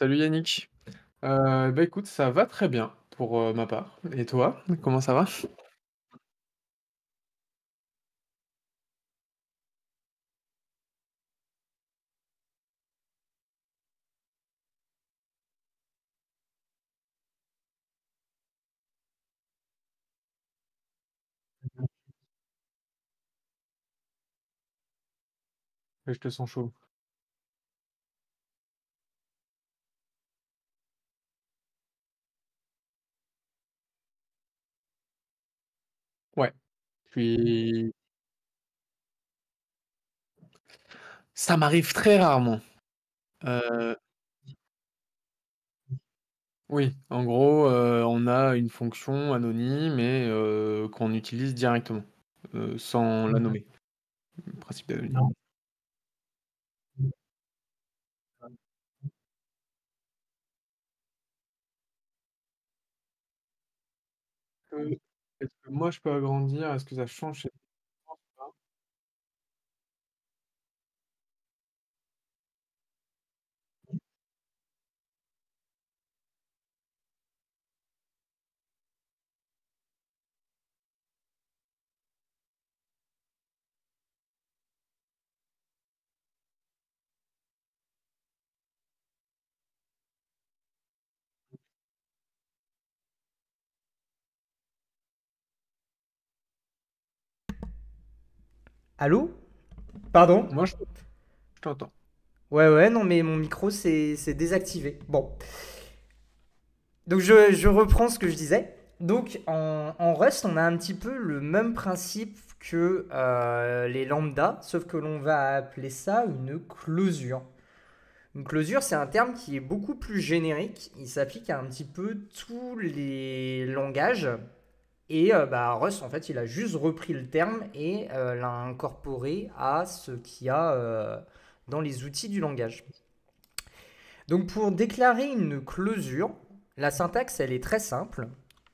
Salut Yannick. Euh, bah écoute, ça va très bien pour euh, ma part. Et toi, comment ça va? Je te sens chaud. Ouais. Puis ça m'arrive très rarement. Euh oui, en gros, euh, on a une fonction anonyme et euh, qu'on utilise directement, sans la nommer. Le est-ce que moi je peux agrandir? Est-ce que ça change? Allô Pardon Moi, je t'entends. Ouais, ouais, non, mais mon micro s'est désactivé. Bon. Donc, je, reprends ce que je disais. Donc, en, Rust, on a un petit peu le même principe que euh, les lambda, sauf que l'on va appeler ça une closure. Une closure, c'est un terme qui est beaucoup plus générique. Il s'applique à un petit peu tous les langages et euh, bah, en fait, il a juste repris le terme et euh, l'a incorporé à ce qu'il y a euh, dans les outils du langage. Donc pour déclarer une closure, la syntaxe, elle est très simple.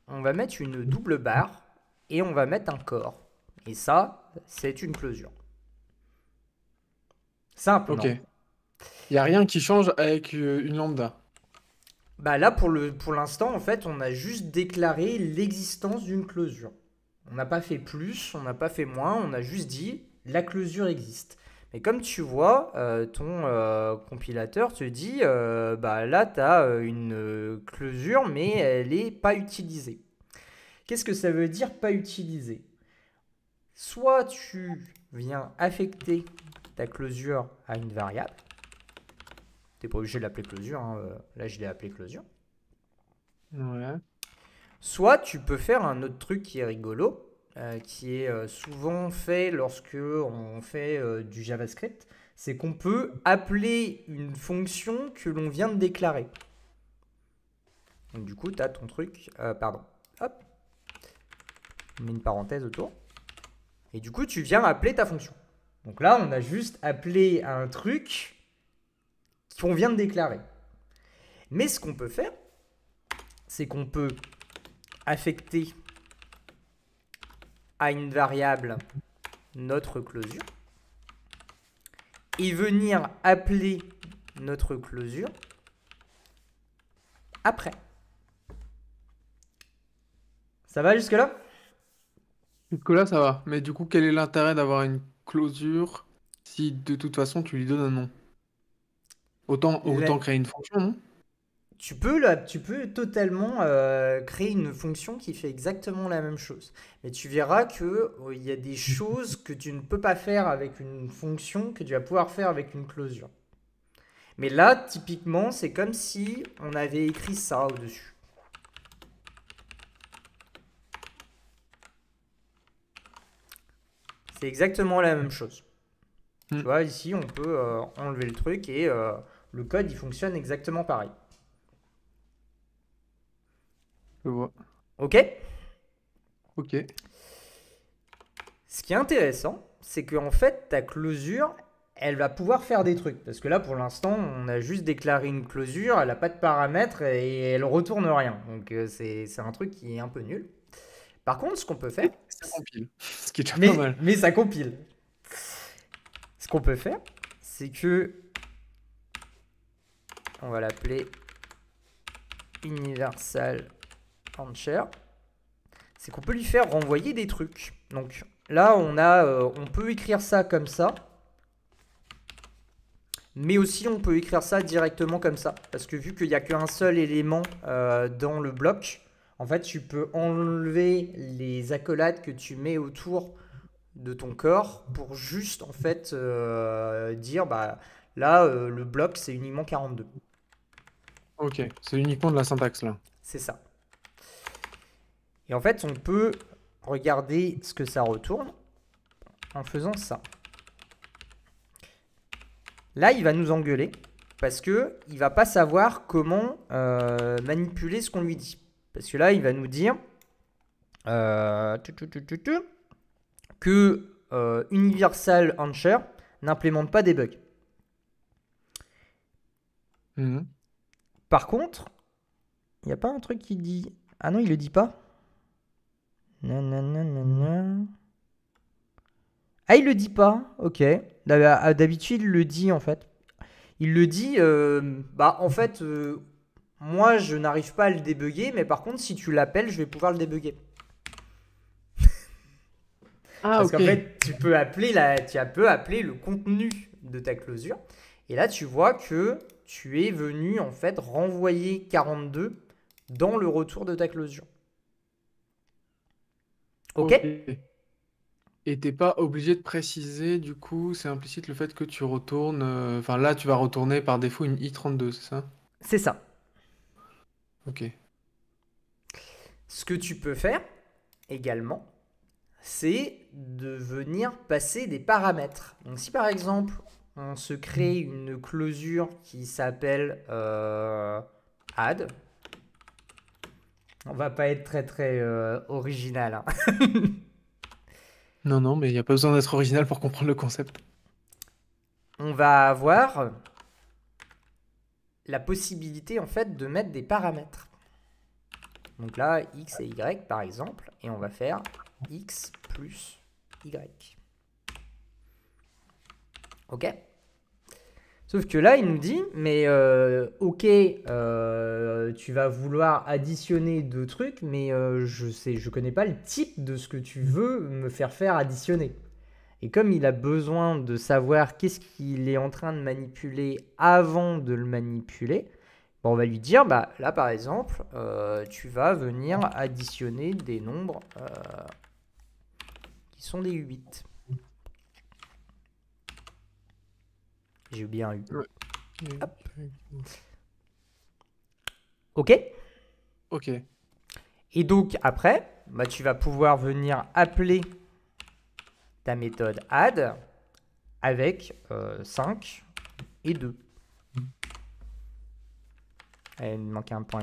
On va mettre une double barre et on va mettre un corps. Et ça, c'est une closure. Simple. Ok. Il n'y a rien qui change avec une lambda. Bah là, pour l'instant, pour en fait, on a juste déclaré l'existence d'une closure. On n'a pas fait plus, on n'a pas fait moins, on a juste dit la closure existe. Mais comme tu vois, euh, ton euh, compilateur te dit, euh, bah là, tu as une closure, mais elle n'est pas utilisée. Qu'est-ce que ça veut dire pas utilisée Soit tu viens affecter ta closure à une variable, T'es pas de l'appeler closure. Hein, euh, là, je l'ai appelé closure. Soit tu peux faire un autre truc qui est rigolo, euh, qui est euh, souvent fait lorsque on fait du JavaScript, c'est qu'on peut appeler une fonction que l'on vient de déclarer. Donc, du coup, tu as ton truc, pardon, hop, on met une parenthèse autour, et du coup, tu viens appeler ta fonction. Donc là, on a juste appelé un truc qu'on vient de déclarer. Mais ce qu'on peut faire, c'est qu'on peut affecter à une variable notre closure et venir appeler notre closure après. Ça va jusque-là Jusque-là, ça va. Mais du coup, quel est l'intérêt d'avoir une closure si de toute façon tu lui donnes un nom Autant, créer une fonction, tu peux, tu peux totalement euh, créer une fonction qui fait exactement la même chose. Mais tu verras qu'il euh, y a des choses que tu ne peux pas faire avec une fonction que tu vas pouvoir faire avec une closure. Mais là, typiquement, c'est comme si on avait écrit ça au-dessus. C'est exactement la même chose. Tu hmm. vois, ici, on peut euh, enlever le truc et le code il fonctionne exactement pareil. Je vois. Ok Ok. Ce qui est intéressant, c'est que en fait, ta closure, elle va pouvoir faire des trucs. Parce que là, pour l'instant, on a juste déclaré une closure. elle n'a pas de paramètres et elle retourne rien. Donc euh, c'est un truc qui est un peu nul. Par contre, ce qu'on peut faire. Ça compile. Ce qui est Mais ça compile. Ce qu'on peut faire, c'est que on va l'appeler Universal Launcher, c'est qu'on peut lui faire renvoyer des trucs. Donc là, on, a, euh, on peut écrire ça comme ça. Mais aussi, on peut écrire ça directement comme ça. Parce que vu qu'il n'y a qu'un seul élément euh, dans le bloc, en fait, tu peux enlever les accolades que tu mets autour de ton corps pour juste, en fait, euh, dire, bah, là, le bloc, c'est uniquement 42. Ok, c'est uniquement de la syntaxe là. C'est ça. Et en fait, on peut regarder ce que ça retourne en faisant ça. Là, il va nous engueuler parce que il va pas savoir comment euh, manipuler ce qu'on lui dit. Parce que là, il va nous dire euh, que euh, Universal Hunter n'implémente pas des bugs. Mhm. Par contre, il n'y a pas un truc qui dit... Ah non, il le dit pas. Ah, il le dit pas. Ok. Ah, d'habitude, il le dit en fait. Il le dit. Euh, bah, en fait, euh, moi, je n'arrive pas à le débugger, mais par contre, si tu l'appelles, je vais pouvoir le débugger. Ah, Parce qu'en fait, tu peux appeler la, tu peux appeler le contenu de ta closure. Et là, tu vois que tu es venu en fait renvoyer 42 dans le retour de ta closure. Ok, Et Et t'es pas obligé de préciser, du coup, c'est implicite le fait que tu retournes. Euh, enfin, là, tu vas retourner par défaut une I32, c'est ça C'est ça. Ok. Ce que tu peux faire également, c'est de venir passer des paramètres. Donc, si par exemple, on se crée une closure qui s'appelle euh, add. On va pas être très très euh, original. Hein. non, non, mais il n'y a pas besoin d'être original pour comprendre le concept. On va avoir la possibilité en fait de mettre des paramètres. Donc là, x et y par exemple, et on va faire x plus y. Ok Sauf que là, il nous dit, mais euh, ok, euh, tu vas vouloir additionner deux trucs, mais euh, je sais, je connais pas le type de ce que tu veux me faire faire additionner. Et comme il a besoin de savoir qu'est-ce qu'il est en train de manipuler avant de le manipuler, bah, on va lui dire, bah là par exemple, tu vas venir additionner des nombres qui sont des 8. J'ai bien eu. Ok Ok. Et donc après, bah, tu vas pouvoir venir appeler ta méthode add avec 5 euh, et 2. il manquait un point.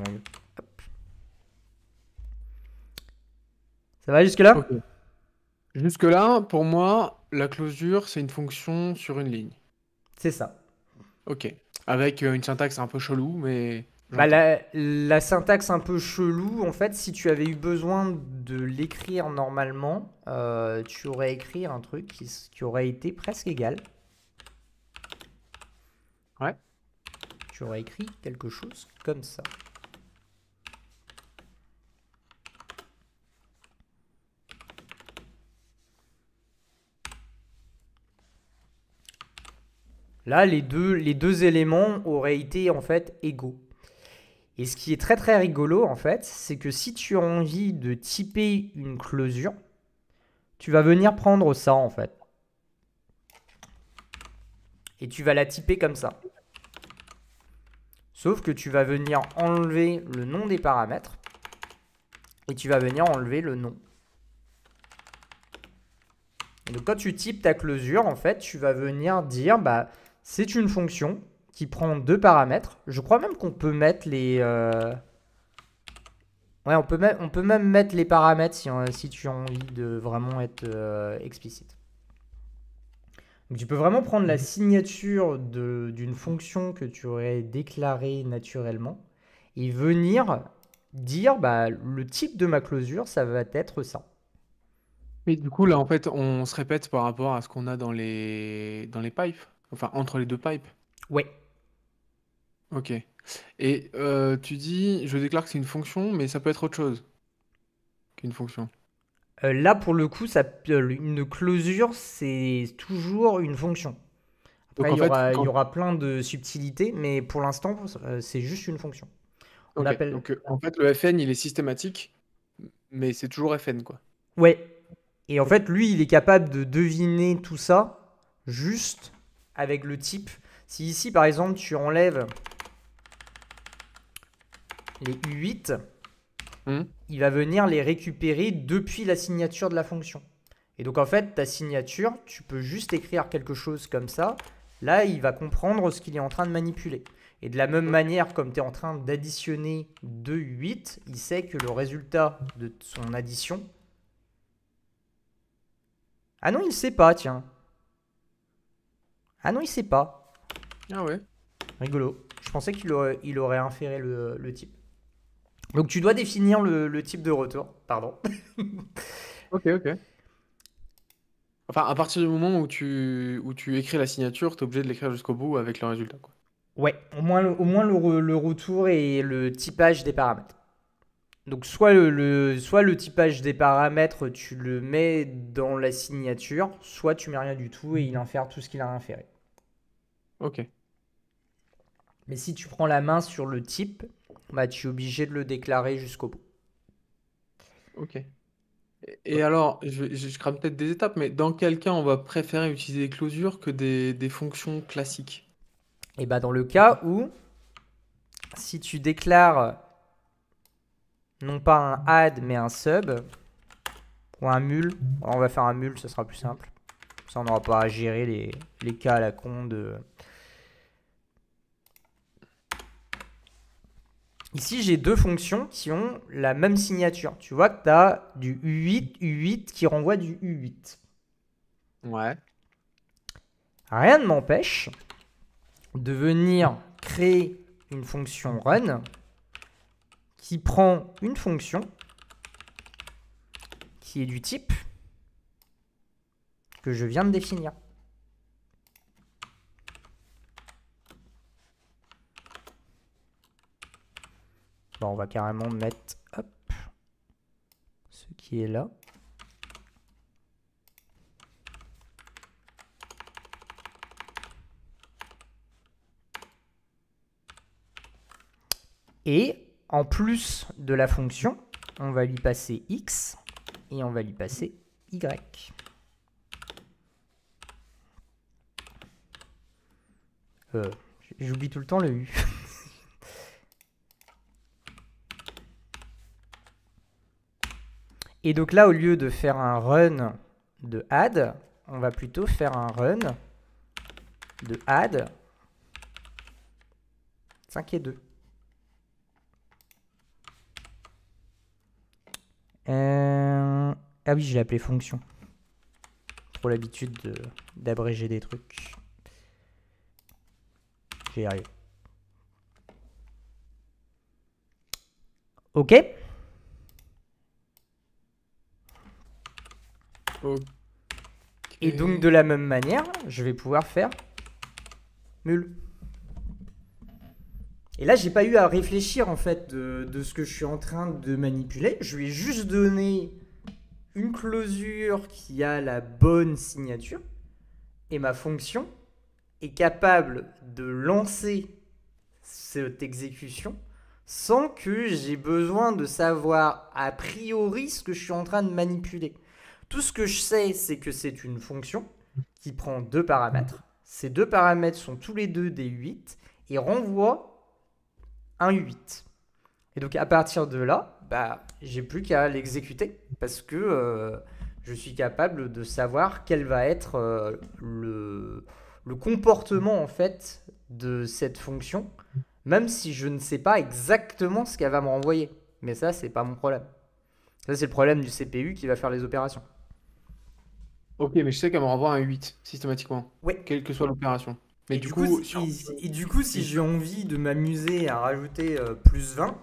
Ça va jusque-là Jusque-là, pour moi, la closure, c'est une fonction sur une ligne. C'est ça. Ok. Avec euh, une syntaxe un peu chelou, mais. Bah, la, syntaxe un peu chelou, en fait, si tu avais eu besoin de l'écrire normalement, euh, tu aurais écrit un truc qui, qui aurait été presque égal. Ouais. Tu aurais écrit quelque chose comme ça. Là, les deux, les deux éléments auraient été en fait égaux. Et ce qui est très très rigolo en fait, c'est que si tu as envie de typer une closure, tu vas venir prendre ça en fait. Et tu vas la typer comme ça. Sauf que tu vas venir enlever le nom des paramètres et tu vas venir enlever le nom. Et donc quand tu types ta closure, en fait, tu vas venir dire bah, c'est une fonction qui prend deux paramètres. Je crois même qu'on peut mettre les... Euh, ouais, on peut, on peut même mettre les paramètres si, euh, tu as envie de vraiment être euh, explicite. tu peux vraiment prendre la signature d'une fonction que tu aurais déclarée naturellement et venir dire bah, le type de ma closure, ça va être ça. Mais du coup, là, en fait, on se répète par rapport à ce qu'on a dans les, dans les pipes. Enfin, entre les deux pipes? Ouais. OK. Et euh, tu dis: «Je déclare que c'est une fonction», mais ça peut être autre chose qu'une fonction? Euh, là, pour le coup, ça une closure, c'est toujours une fonction. Après, il y aura plein de subtilités, mais pour l'instant, euh, c'est juste une fonction. On donc en fait, le fn, il est systématique, mais c'est toujours fn, quoi? Ouais et en fait, lui, il est capable de deviner tout ça juste avec le type. Si ici, par exemple, tu enlèves les U8, hmm. il va venir les récupérer depuis la signature de la fonction. Et donc, en fait, ta signature, tu peux juste écrire quelque chose comme ça. Là, il va comprendre ce qu'il est en train de manipuler. Et de la même manière, comme tu es en train d'additionner 2 8, il sait que le résultat de son addition... Ah non, il ne sait pas, tiens. Ah non, il sait pas. Ah ouais. Rigolo. Je pensais qu'il aurait, il aurait inféré le, type. Donc tu dois définir le, type de retour. Pardon. ok, ok. Enfin, à partir du moment où tu, où tu écris la signature, tu es obligé de l'écrire jusqu'au bout avec le résultat. Quoi. Ouais, au moins, le, au moins le, retour et le typage des paramètres. Donc soit le, soit le typage des paramètres, tu le mets dans la signature, soit tu mets rien du tout et il infère tout ce qu'il a inféré. Ok. Mais si tu prends la main sur le type, bah, tu es obligé de le déclarer jusqu'au bout. Ok. Et alors, je, crame peut-être des étapes, mais dans quel cas on va préférer utiliser des closures que des, fonctions classiques Et bah dans le cas où, si tu déclares non pas un add mais un sub ou un mul, on va faire un mule, ça sera plus simple. Ça, on n'aura pas à gérer les, les cas à la con de Ici, j'ai deux fonctions qui ont la même signature. Tu vois que tu as du U8, U8 qui renvoie du U8. Ouais. Rien ne m'empêche de venir créer une fonction run qui prend une fonction qui est du type que je viens de définir. Bah, on va carrément mettre hop, ce qui est là. Et en plus de la fonction, on va lui passer x et on va lui passer y. Euh, j'oublie tout le temps le u. Et donc là, au lieu de faire un run de add, on va plutôt faire un run de add 5 et 2. Euh, ah oui, je l'ai appelé fonction. Trop l'habitude d'abréger des trucs. J'ai arrive. Ok. Et donc, de la même manière, je vais pouvoir faire nul. Et là, j'ai pas eu à réfléchir en fait de, ce que je suis en train de manipuler. Je lui ai juste donné une closure qui a la bonne signature. Et ma fonction est capable de lancer cette exécution sans que j'ai besoin de savoir a priori ce que je suis en train de manipuler. Tout ce que je sais, c'est que c'est une fonction qui prend deux paramètres. Ces deux paramètres sont tous les deux des 8 et renvoient un 8. Et donc à partir de là, bah, j'ai plus qu'à l'exécuter parce que euh, je suis capable de savoir quel va être euh, le, le, comportement en fait de cette fonction, même si je ne sais pas exactement ce qu'elle va me renvoyer. Mais ça, c'est pas mon problème. Ça, c'est le problème du CPU qui va faire les opérations. Ok, mais je sais qu'elle me renvoie un 8 systématiquement. Ouais. Quelle que soit l'opération. Mais et du, coup, si, et du coup, si j'ai envie de m'amuser à rajouter euh, plus 20,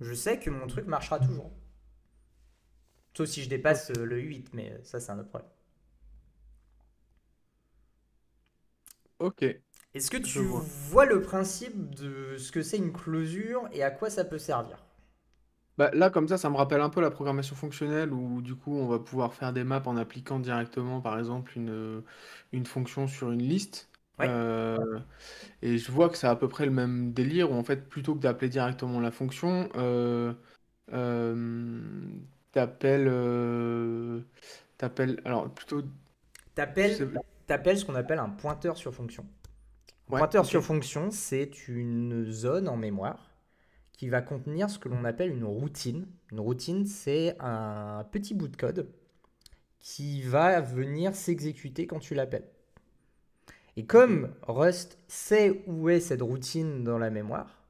je sais que mon truc marchera toujours. Sauf si je dépasse euh, le 8, mais euh, ça, c'est un autre problème. Ok. Est-ce que tu vois. vois le principe de ce que c'est une closure et à quoi ça peut servir bah, là, comme ça, ça me rappelle un peu la programmation fonctionnelle où, du coup, on va pouvoir faire des maps en appliquant directement, par exemple, une, une fonction sur une liste. Euh, et je vois que c'est à peu près le même délire où, en fait, plutôt que d'appeler directement la fonction, euh, euh, t'appelles. Euh, alors, plutôt. T'appelles, ce qu'on appelle un pointeur sur fonction. pointeur sur fonction, c'est une zone en mémoire qui va contenir ce que l'on appelle une routine. Une routine, c'est un petit bout de code qui va venir s'exécuter quand tu l'appelles. Et comme Rust sait où est cette routine dans la mémoire,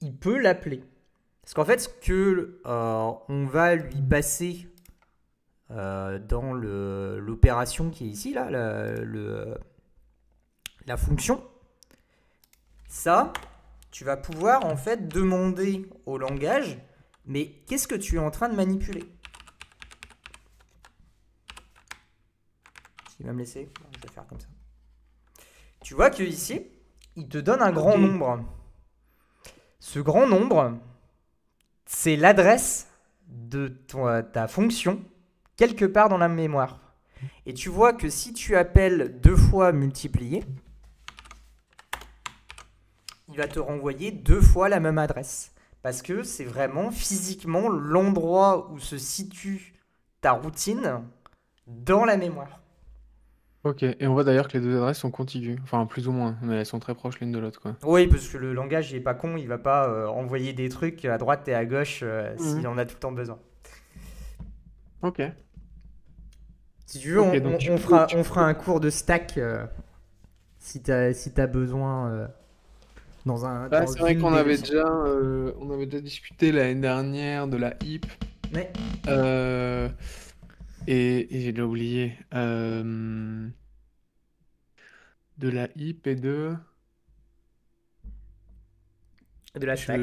il peut l'appeler. Parce qu'en fait, ce qu'on euh, va lui passer euh, dans l'opération qui est ici, là, la fonction, ça, tu vas pouvoir en fait demander au langage, mais qu'est-ce que tu es en train de manipuler Il va me laisser, je vais faire comme ça. Tu vois que ici, il te donne un grand nombre. Ce grand nombre, c'est l'adresse de euh, ta fonction quelque part dans la mémoire. Et tu vois que si tu appelles deux fois multiplié », il va te renvoyer deux fois la même adresse. Parce que c'est vraiment physiquement l'endroit où se situe ta routine dans la mémoire. Ok, et on voit d'ailleurs que les deux adresses sont contiguës, enfin plus ou moins, mais elles sont très proches l'une de l'autre. quoi. Oui, parce que le langage, il est pas con, il va pas euh, envoyer des trucs à droite et à gauche euh, mhm. s'il en a tout le temps besoin. Ok. Si tu veux, on, fera, on fera un cours de stack euh, si tu si as besoin dans un. c'est vrai qu'on avait déjà, euh, on avait déjà discuté l'année dernière de la hip. mais euh, et, j'ai déjà oublié. Euh, de la hip et de. De la stack.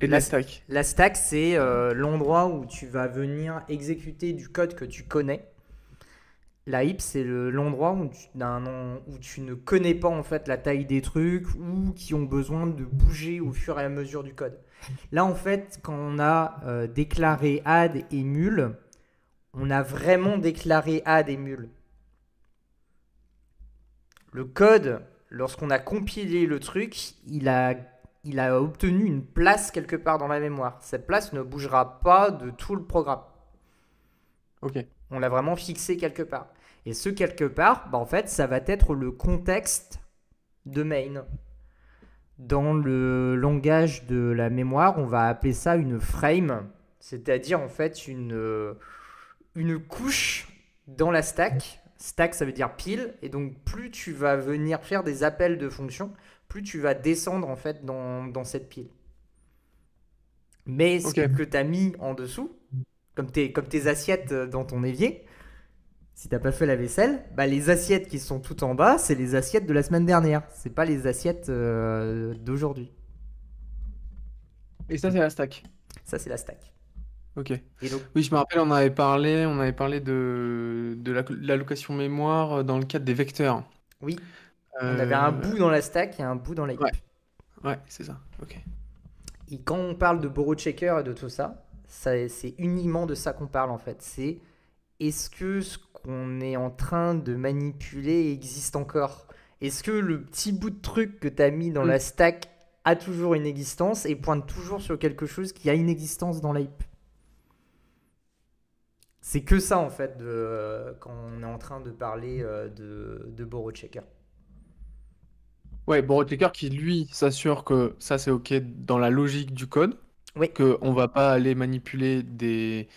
la, stack. La stack, c'est l'endroit où tu vas venir exécuter du code que tu connais la heap, c'est l'endroit où, tu ne connais pas en fait la taille des trucs ou qui ont besoin de bouger au fur et à mesure du code. Là, en fait, quand on a euh, déclaré add et mule, on a vraiment déclaré add et mule. Le code, lorsqu'on a compilé le truc, il a, obtenu une place quelque part dans la mémoire. Cette place ne bougera pas de tout le programme. Ok. On l'a vraiment fixé quelque part. Et ce quelque part, bah, en fait, ça va être le contexte de main. Dans le langage de la mémoire, on va appeler ça une frame, c'est-à-dire en fait une, euh, une couche dans la stack. Stack, ça veut dire pile. Et donc, plus tu vas venir faire des appels de fonctions, plus tu vas descendre en fait dans, cette pile. Mais ce que tu as mis en dessous, comme comme tes assiettes euh, dans ton évier, si t'as pas fait la vaisselle, bah les assiettes qui sont tout en bas, c'est les assiettes de la semaine dernière. C'est pas les assiettes euh, d'aujourd'hui. Et ça, c'est la stack. Ça, c'est la stack. Ok. Oui, je me rappelle, on avait parlé, on avait parlé de, de l'allocation mémoire dans le cadre des vecteurs. Oui. Euh, on avait un bout dans la stack et un bout dans la heap. Ouais, c'est ça. Ok. Et quand on parle de borrow checker et de tout ça, ça c'est uniquement de ça qu'on parle en fait. C'est est-ce que ce est en train de manipuler existe encore Est-ce que le petit bout de truc que tu as mis dans mm. la stack a toujours une existence et pointe toujours sur quelque chose qui a une existence dans l'hype c'est que ça en fait de, euh, quand on est en train de parler euh, de, de checker Ouais, Checker qui lui s'assure que ça c'est ok dans la logique du code, oui. que on va pas aller manipuler des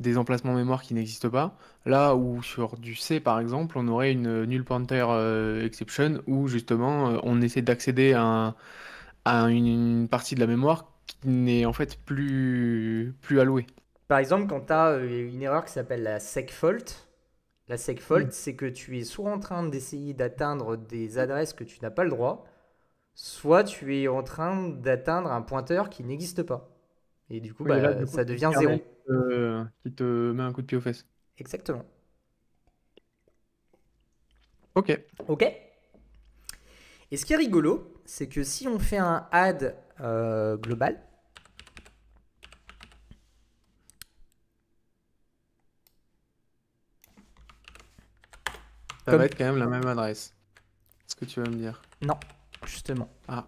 des emplacements mémoire qui n'existent pas. Là où sur du C par exemple, on aurait une null pointer euh, exception où justement euh, on essaie d'accéder à, une, partie de la mémoire qui n'est en fait plus, plus allouée. Par exemple, quand tu as euh, une erreur qui s'appelle la segfault, la segfault, mm. c'est que tu es soit en train d'essayer d'atteindre des adresses que tu n'as pas le droit, soit tu es en train d'atteindre un pointeur qui n'existe pas. Et du coup bah, ça devient zéro. Euh, qui te met un coup de pied au fesses. Exactement. Ok. Ok. Et ce qui est rigolo, c'est que si on fait un add euh, global, ça va être quand même la même adresse. Ce que tu vas me dire. Non, justement. Ah.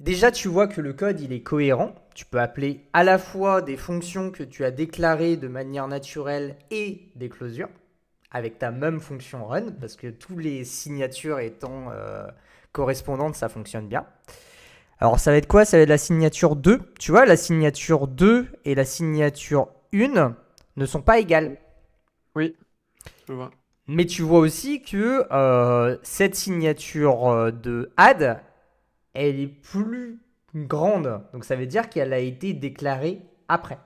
Déjà, tu vois que le code, il est cohérent. Tu peux appeler à la fois des fonctions que tu as déclarées de manière naturelle et des closures avec ta même fonction run, parce que toutes les signatures étant euh, correspondantes, ça fonctionne bien. Alors ça va être quoi Ça va être la signature 2. Tu vois, la signature 2 et la signature 1 ne sont pas égales. Oui, Mais tu vois aussi que euh, cette signature euh, de add, elle est plus grande. Donc ça veut dire qu'elle a été déclarée après.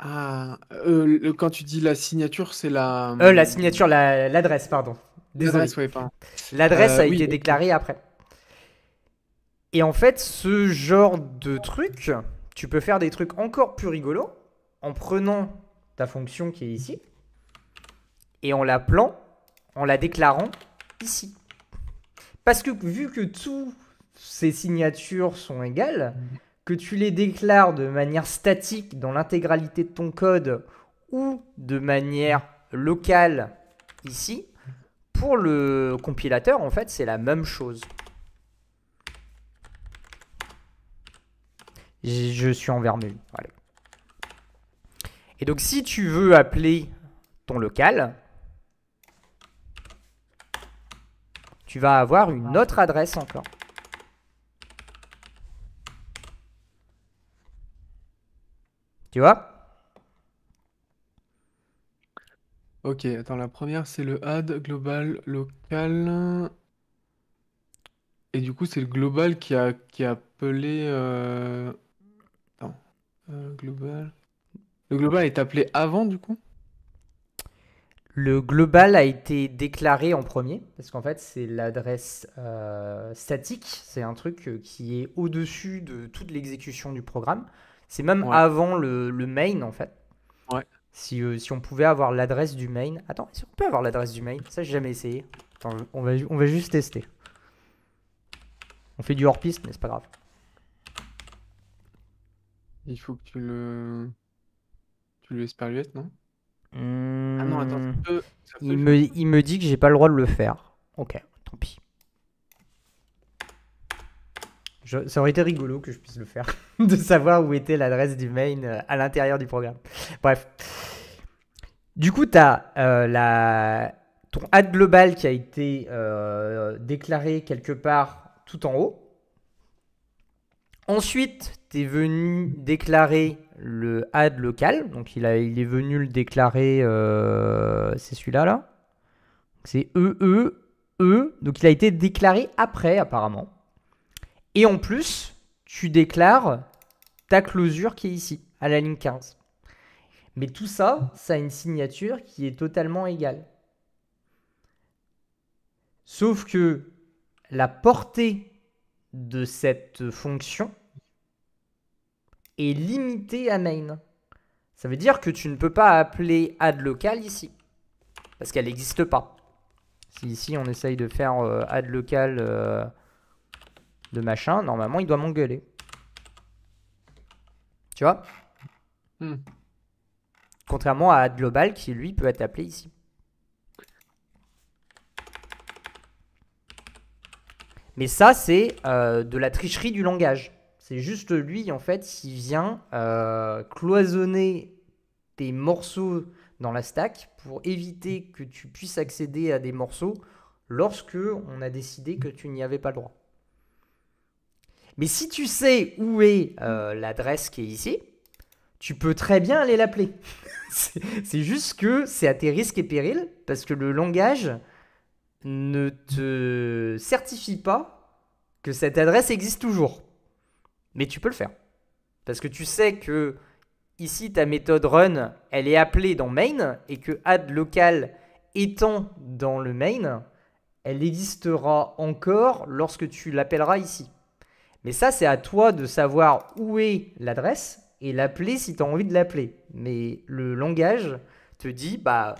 Ah, euh, quand tu dis la signature, c'est la... Euh, la signature, l'adresse, pardon. Désolé. L'adresse ouais, L'adresse euh, a été déclarée après. Et en fait, ce genre de truc, tu peux faire des trucs encore plus rigolos en prenant ta fonction qui est ici et en l'appelant, en la déclarant ici. Parce que vu que tous ces signatures sont égales, que tu les déclares de manière statique dans l'intégralité de ton code ou de manière locale ici, pour le compilateur, en fait, c'est la même chose. Je suis en vermule. Et donc, si tu veux appeler ton local, Va avoir une autre adresse encore. Tu vois Ok, attends, la première c'est le add global local. Et du coup, c'est le global qui a, qui appelé. Euh, euh, global. Le global est appelé avant du coup le global a été déclaré en premier, parce qu'en fait, c'est l'adresse euh, statique. C'est un truc euh, qui est au-dessus de toute l'exécution du programme. C'est même avant le, main, en fait. Si, euh, si on pouvait avoir l'adresse du main. Attends, est-ce on peut avoir l'adresse du main Ça, j'ai jamais essayé. on va, on va juste tester. On fait du hors-piste, mais c'est pas grave. Il faut que tu le. Tu le laisses lui, non ah non, hmm. il, me, il, me, dit que j'ai pas le droit de le faire. Ok, tant pis. ça aurait été rigolo que je puisse le faire, de savoir où était l'adresse du main euh, à l'intérieur du programme. Bref. Du coup, tu as euh, la, ton ad global qui a été euh, déclaré quelque part tout en haut. Ensuite, tu es venu déclarer le add local, donc il, a, il est venu le déclarer, euh, c'est celui-là, là, c'est E, E, E, donc il a été déclaré après apparemment. Et en plus, tu déclares ta closure qui est ici, à la ligne 15. Mais tout ça, ça a une signature qui est totalement égale. Sauf que la portée de cette fonction est limité à main. Ça veut dire que tu ne peux pas appeler add local ici. Parce qu'elle n'existe pas. Si ici on essaye de faire euh, add local euh, de machin, normalement il doit m'engueuler. Tu vois hmm. Contrairement à add global qui lui peut être appelé ici. Mais ça c'est euh, de la tricherie du langage. C'est juste lui, en fait, qui vient euh, cloisonner tes morceaux dans la stack pour éviter que tu puisses accéder à des morceaux lorsque on a décidé que tu n'y avais pas le droit. Mais si tu sais où est euh, l'adresse qui est ici, tu peux très bien aller l'appeler. c'est juste que c'est à tes risques et périls, parce que le langage ne te certifie pas que cette adresse existe toujours. Mais tu peux le faire. Parce que tu sais que ici, ta méthode run, elle est appelée dans main et que add local étant dans le main, elle existera encore lorsque tu l'appelleras ici. Mais ça, c'est à toi de savoir où est l'adresse et l'appeler si tu as envie de l'appeler. Mais le langage te dit, bah,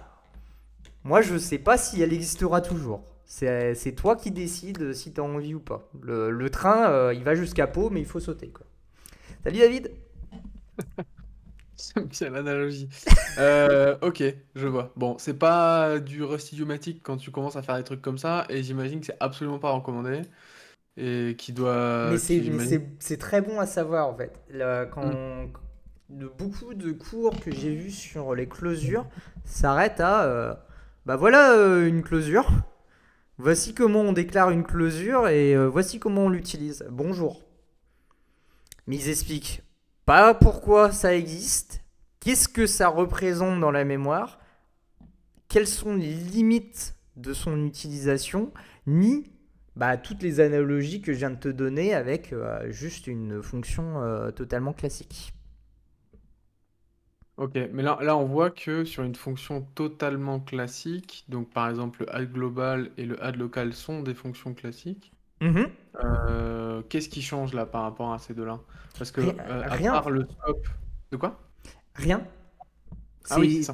moi, je ne sais pas si elle existera toujours. C'est toi qui décides si tu as envie ou pas. Le, train, euh, il va jusqu'à Pau, mais il faut sauter. Quoi. Salut David C'est l'analogie. Euh, ok, je vois. Bon, c'est pas du rust quand tu commences à faire des trucs comme ça, et j'imagine que c'est absolument pas recommandé. Et qui doit. Mais c'est très bon à savoir en fait. Mm. De beaucoup de cours que j'ai vus sur les closures s'arrêtent à. Euh, bah voilà une closure ». Voici comment on déclare une closure et euh, voici comment on l'utilise. Bonjour. Mais ils expliquent pas pourquoi ça existe, qu'est-ce que ça représente dans la mémoire, quelles sont les limites de son utilisation, ni bah, toutes les analogies que je viens de te donner avec euh, juste une fonction euh, totalement classique. Ok, mais là, là, on voit que sur une fonction totalement classique, donc par exemple le add global et le add local sont des fonctions classiques. Mm-hmm. Euh, qu'est-ce qui change là par rapport à ces deux-là Parce que rien, euh, part le stop de quoi Rien. Ah oui,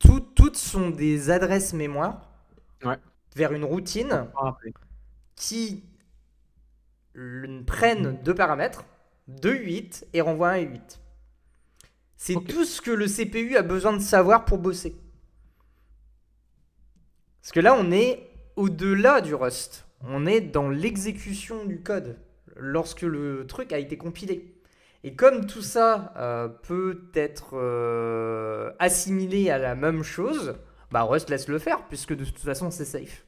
toutes sont des adresses mémoire vers une routine qui prennent deux paramètres, deux 8 et renvoient un 8. C'est tout ce que le CPU a besoin de savoir pour bosser. Parce que là, on est au-delà du Rust. On est dans l'exécution du code lorsque le truc a été compilé. Et comme tout ça euh, peut être euh, assimilé à la même chose, bah Rust laisse le faire, puisque de toute façon c'est safe.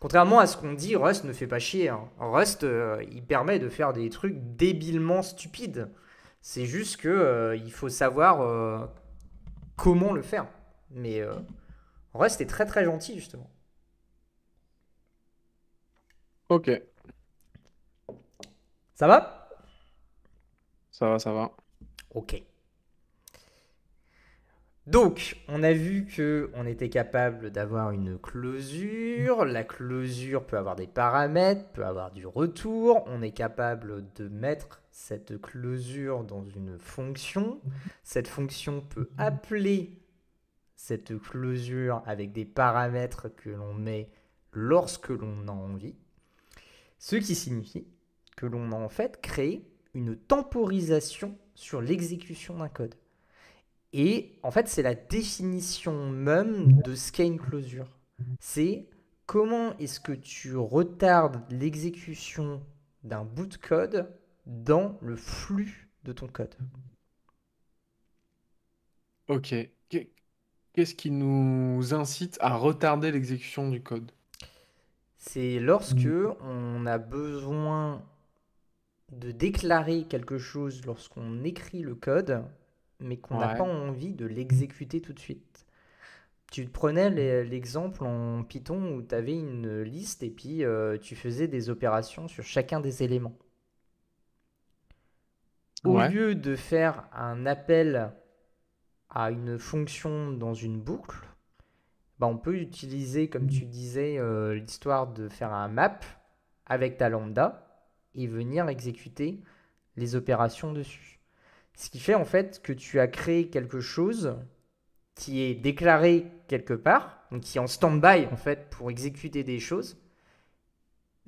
Contrairement à ce qu'on dit, Rust ne fait pas chier. Hein. Rust, euh, il permet de faire des trucs débilement stupides. C'est juste que euh, il faut savoir euh, comment le faire. Mais en vrai, c'était très très gentil justement. Ok. Ça va Ça va, ça va. Ok. Donc, on a vu que on était capable d'avoir une closure. La closure peut avoir des paramètres, peut avoir du retour. On est capable de mettre cette closure dans une fonction. Mhm. Cette fonction peut mhm. appeler cette closure avec des paramètres que l'on met lorsque l'on a envie. Ce qui signifie que l'on a en fait créé une temporisation sur l'exécution d'un code. Et en fait, c'est la définition même de ce qu'est une closure. C'est comment est-ce que tu retardes l'exécution d'un bout de code dans le flux de ton code. Ok. Qu'est-ce qui nous incite à retarder l'exécution du code C'est lorsque on a besoin de déclarer quelque chose lorsqu'on écrit le code, mais qu'on n'a pas envie de l'exécuter tout de suite. Tu prenais l'exemple en Python où tu avais une liste et puis euh, tu faisais des opérations sur chacun des éléments au lieu de faire un appel à une fonction dans une boucle, bah, on peut utiliser, comme tu disais, euh, l'histoire de faire un map avec ta lambda et venir exécuter les opérations dessus. Ce qui fait en fait que tu as créé quelque chose qui est déclaré quelque part, qui est en stand-by en fait pour exécuter des choses,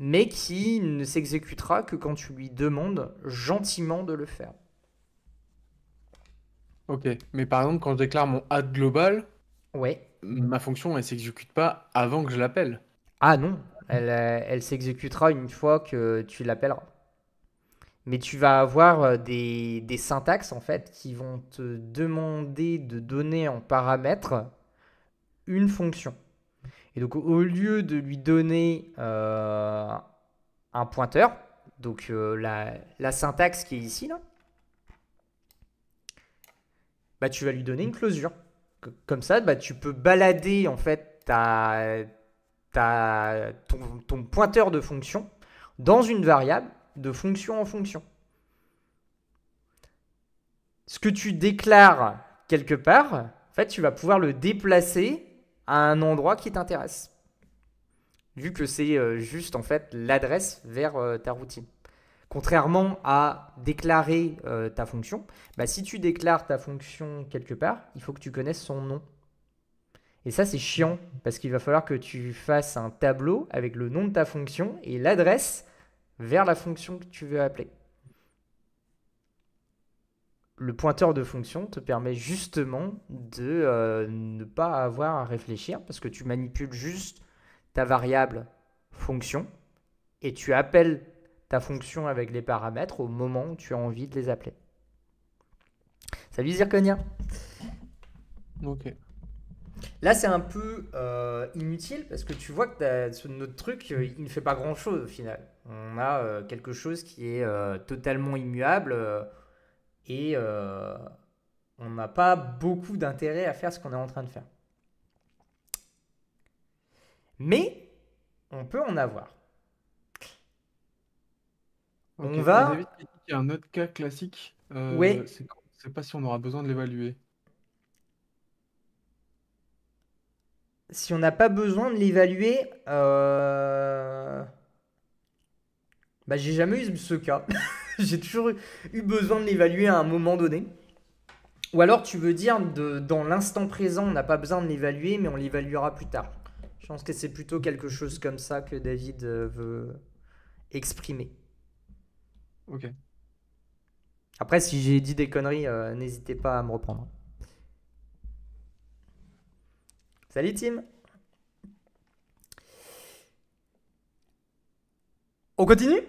mais qui ne s'exécutera que quand tu lui demandes gentiment de le faire. Ok, mais par exemple, quand je déclare mon add global, ouais. ma fonction, elle s'exécute pas avant que je l'appelle. Ah non, elle, euh, s'exécutera une fois que tu l'appelleras. Mais tu vas avoir euh, des, des, syntaxes, en fait, qui vont te demander de donner en paramètre une fonction donc au lieu de lui donner euh, un pointeur, donc euh, la, syntaxe qui est ici, là, bah, tu vas lui donner une closure. Comme ça, bah, tu peux balader en fait ta, ta, ton, ton pointeur de fonction dans une variable de fonction en fonction. Ce que tu déclares quelque part, en fait, tu vas pouvoir le déplacer à un endroit qui t'intéresse. Vu que c'est euh, juste en fait l'adresse vers euh, ta routine. Contrairement à déclarer euh, ta fonction, bah, si tu déclares ta fonction quelque part, il faut que tu connaisses son nom. Et ça, c'est chiant, parce qu'il va falloir que tu fasses un tableau avec le nom de ta fonction et l'adresse vers la fonction que tu veux appeler le pointeur de fonction te permet justement de euh, ne pas avoir à réfléchir parce que tu manipules juste ta variable fonction et tu appelles ta fonction avec les paramètres au moment où tu as envie de les appeler. Salut Zirconia Ok. Là, c'est un peu euh, inutile parce que tu vois que notre truc, euh, il ne fait pas grand-chose au final. On a quelque chose qui est totalement immuable et euh, on n'a pas beaucoup d'intérêt à faire ce qu'on est en train de faire. Mais on peut en avoir. on va. il y a un autre cas classique. Euh, oui. C'est pas si on aura besoin de l'évaluer. Si on n'a pas besoin de l'évaluer, euh, bah, j'ai jamais eu ce cas. j'ai toujours eu besoin de l'évaluer à un moment donné. Ou alors tu veux dire dans l'instant présent, on n'a pas besoin de l'évaluer, mais on l'évaluera plus tard. Je pense que c'est plutôt quelque chose comme ça que David euh, veut exprimer. Ok. Après, si j'ai dit des conneries, euh, n'hésitez pas à me reprendre. Salut Tim On continue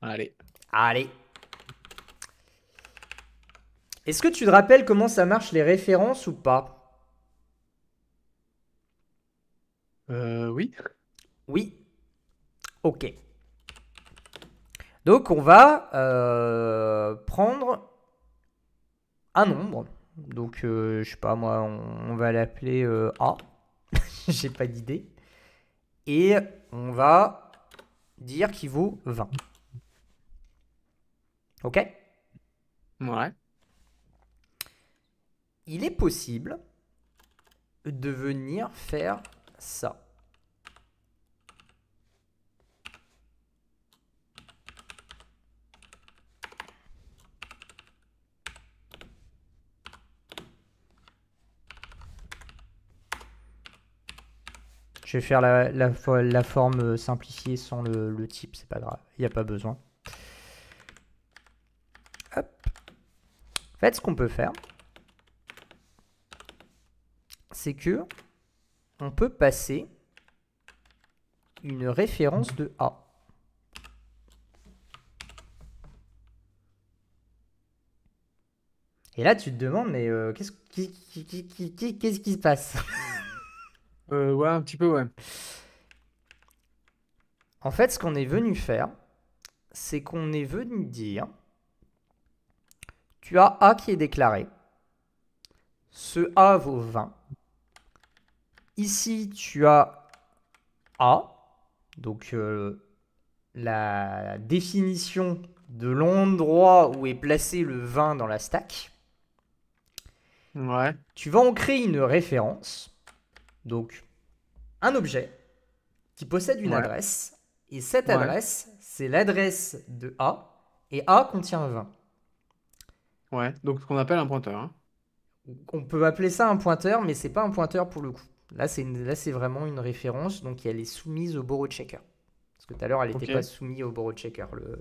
Allez. Allez. Est-ce que tu te rappelles comment ça marche les références ou pas Euh, oui. Oui. Ok. Donc on va euh, prendre un nombre. Donc euh, je sais pas moi, on, va l'appeler euh, A. J'ai pas d'idée. Et on va dire qu'il vaut 20. Ok Ouais. Il est possible de venir faire ça. Je vais faire la, la, la forme euh, simplifiée sans le, le type, c'est pas grave, il n'y a pas besoin. En fait, ce qu'on peut faire, c'est que on peut passer une référence de A. Et là, tu te demandes, mais euh, qu'est-ce qui, qui, qui, se passe euh, Ouais, un petit peu, ouais. En fait, ce qu'on est venu faire, c'est qu'on est venu dire tu as A qui est déclaré. Ce A vaut 20. Ici, tu as A, donc euh, la définition de l'endroit où est placé le 20 dans la stack. Tu vas en créer une référence, donc un objet qui possède une adresse, et cette adresse, c'est l'adresse de A, et A contient 20. Ouais, donc ce qu'on appelle un pointeur. Hein. On peut appeler ça un pointeur, mais c'est pas un pointeur pour le coup. Là, c'est vraiment une référence. Donc, elle est soumise au borrow checker. Parce que tout à l'heure, elle n'était pas soumise au borrow checker. Le...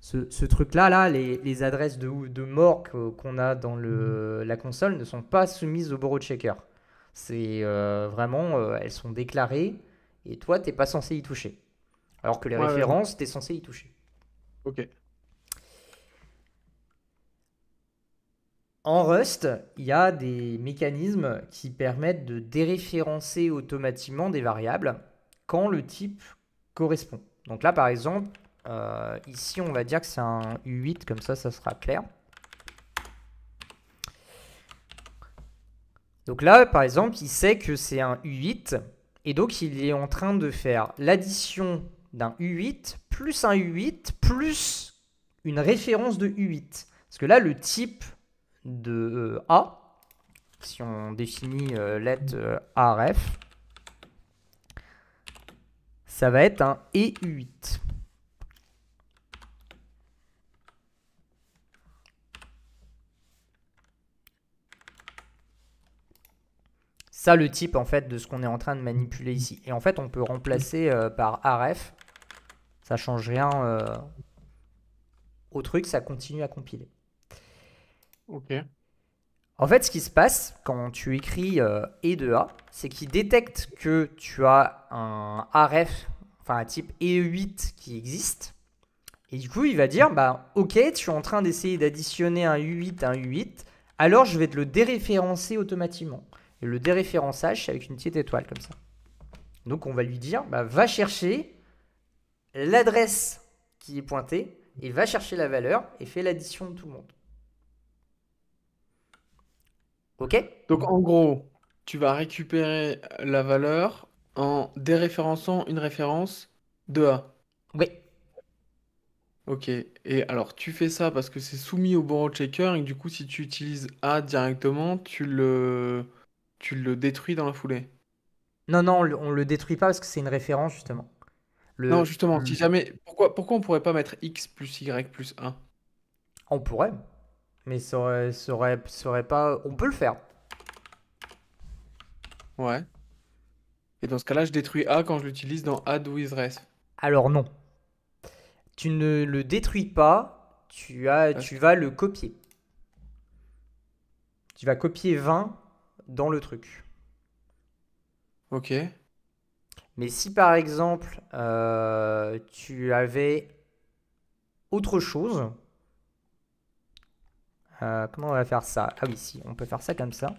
Ce, truc-là, là, les, adresses de, de mort qu'on a dans le, mm-hmm. la console ne sont pas soumises au borrow checker. C'est euh, vraiment, euh, elles sont déclarées et toi, t'es pas censé y toucher. Alors que les références, tu es censé y toucher. Ok. En Rust, il y a des mécanismes qui permettent de déréférencer automatiquement des variables quand le type correspond. Donc là, par exemple, euh, ici, on va dire que c'est un U8, comme ça, ça sera clair. Donc là, par exemple, il sait que c'est un U8, et donc il est en train de faire l'addition d'un U8 plus un U8 plus une référence de U8. Parce que là, le type de euh, A, si on définit euh, let euh, ARF, ça va être un e 8 Ça, le type en fait de ce qu'on est en train de manipuler ici. Et en fait, on peut remplacer par ref Ça change rien au truc, ça continue à compiler. Ok. En fait, ce qui se passe quand tu écris E2A, euh, e c'est qu'il détecte que tu as un RF, enfin un type E8 qui existe. Et du coup, il va dire bah, Ok, tu es en train d'essayer d'additionner un U8 à un U8, alors je vais te le déréférencer automatiquement. Et le déréférençage, c'est avec une petite étoile comme ça. Donc, on va lui dire bah, Va chercher l'adresse qui est pointée et va chercher la valeur et fait l'addition de tout le monde. Donc en gros, tu vas récupérer la valeur en déréférençant une référence de A. Oui. Ok. Et alors tu fais ça parce que c'est soumis au borrow checker et du coup si tu utilises A directement, tu le tu le détruis dans la foulée. Non non, on le, détruit pas parce que c'est une référence justement. Non justement, si hmm. jamais pourquoi pourquoi on pourrait pas mettre x plus y plus 1 On pourrait. Mais ça serait, serait pas. On peut le faire. Ouais. Et dans ce cas-là, je détruis A quand je l'utilise dans Add with Alors non. Tu ne le détruis pas, tu, as, ah. tu vas le copier. Tu vas copier 20 dans le truc. Ok. Mais si par exemple, euh, tu avais autre chose, euh, comment on va faire ça Ah oui, si, on peut faire ça comme ça.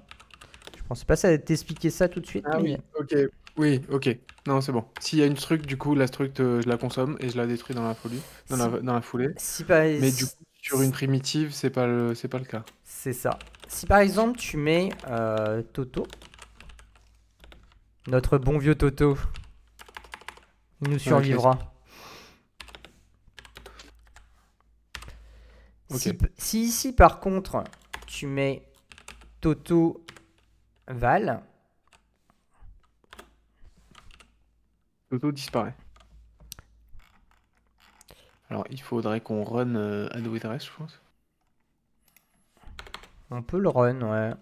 Je pensais pas ça t'expliquer ça tout de suite. Ah oui, ok. Oui, ok. Non, c'est bon. S'il y a une structure, du coup, la structure euh, je la consomme et je la détruis dans la, folie, dans, la, foulée. Si pas. Mais du coup, sur une primitive, c'est pas le, c'est pas le cas. C'est ça. Si par exemple, tu mets euh, Toto, notre bon vieux Toto, il nous survivra. Si, ici, par contre, tu mets Toto Val. Toto disparaît. Alors, il faudrait qu'on run euh, à nouveau Address, je pense. On peut le run, ouais.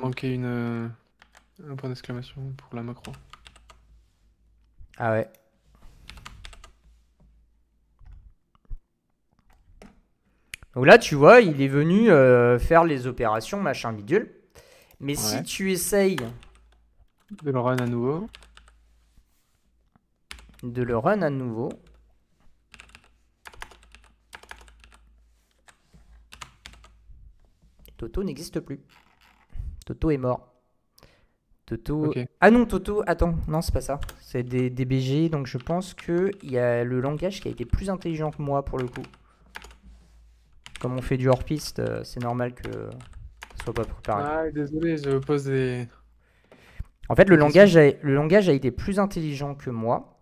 Manquer une, euh, point d'exclamation pour la macro. Ah ouais. Donc là, tu vois, il est venu euh, faire les opérations, machin bidule. Mais si tu essayes... De le run à nouveau. De le run à nouveau. Toto n'existe plus. Toto est mort. Toto. Ah non, Toto, attends, non, c'est pas ça. C'est des BG. donc je pense que il y a le langage qui a été plus intelligent que moi pour le coup. Comme on fait du hors-piste, euh, c'est normal que ce soit pas préparé. Ah, désolé, je pose des. En fait, le langage, le langage a été plus intelligent que moi.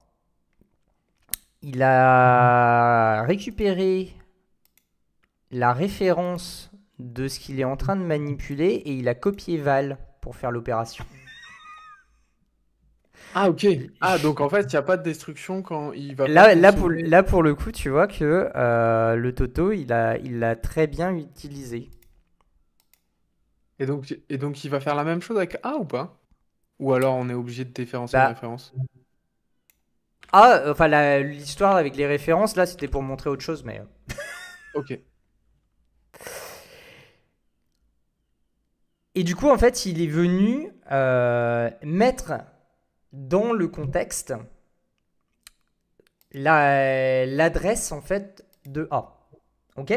Il a mhm. récupéré la référence de ce qu'il est en train de manipuler et il a copié Val pour faire l'opération. Ah ok. Ah donc en fait il n'y a pas de destruction quand il va... Là, là, pour, là pour le coup tu vois que euh, le Toto il l'a il très bien utilisé. Et donc, et donc il va faire la même chose avec A ou pas Ou alors on est obligé de déférencer bah. les références Ah enfin l'histoire avec les références là c'était pour montrer autre chose mais... Euh. ok. Et du coup, en fait, il est venu euh, mettre dans le contexte l'adresse en fait de A. Ok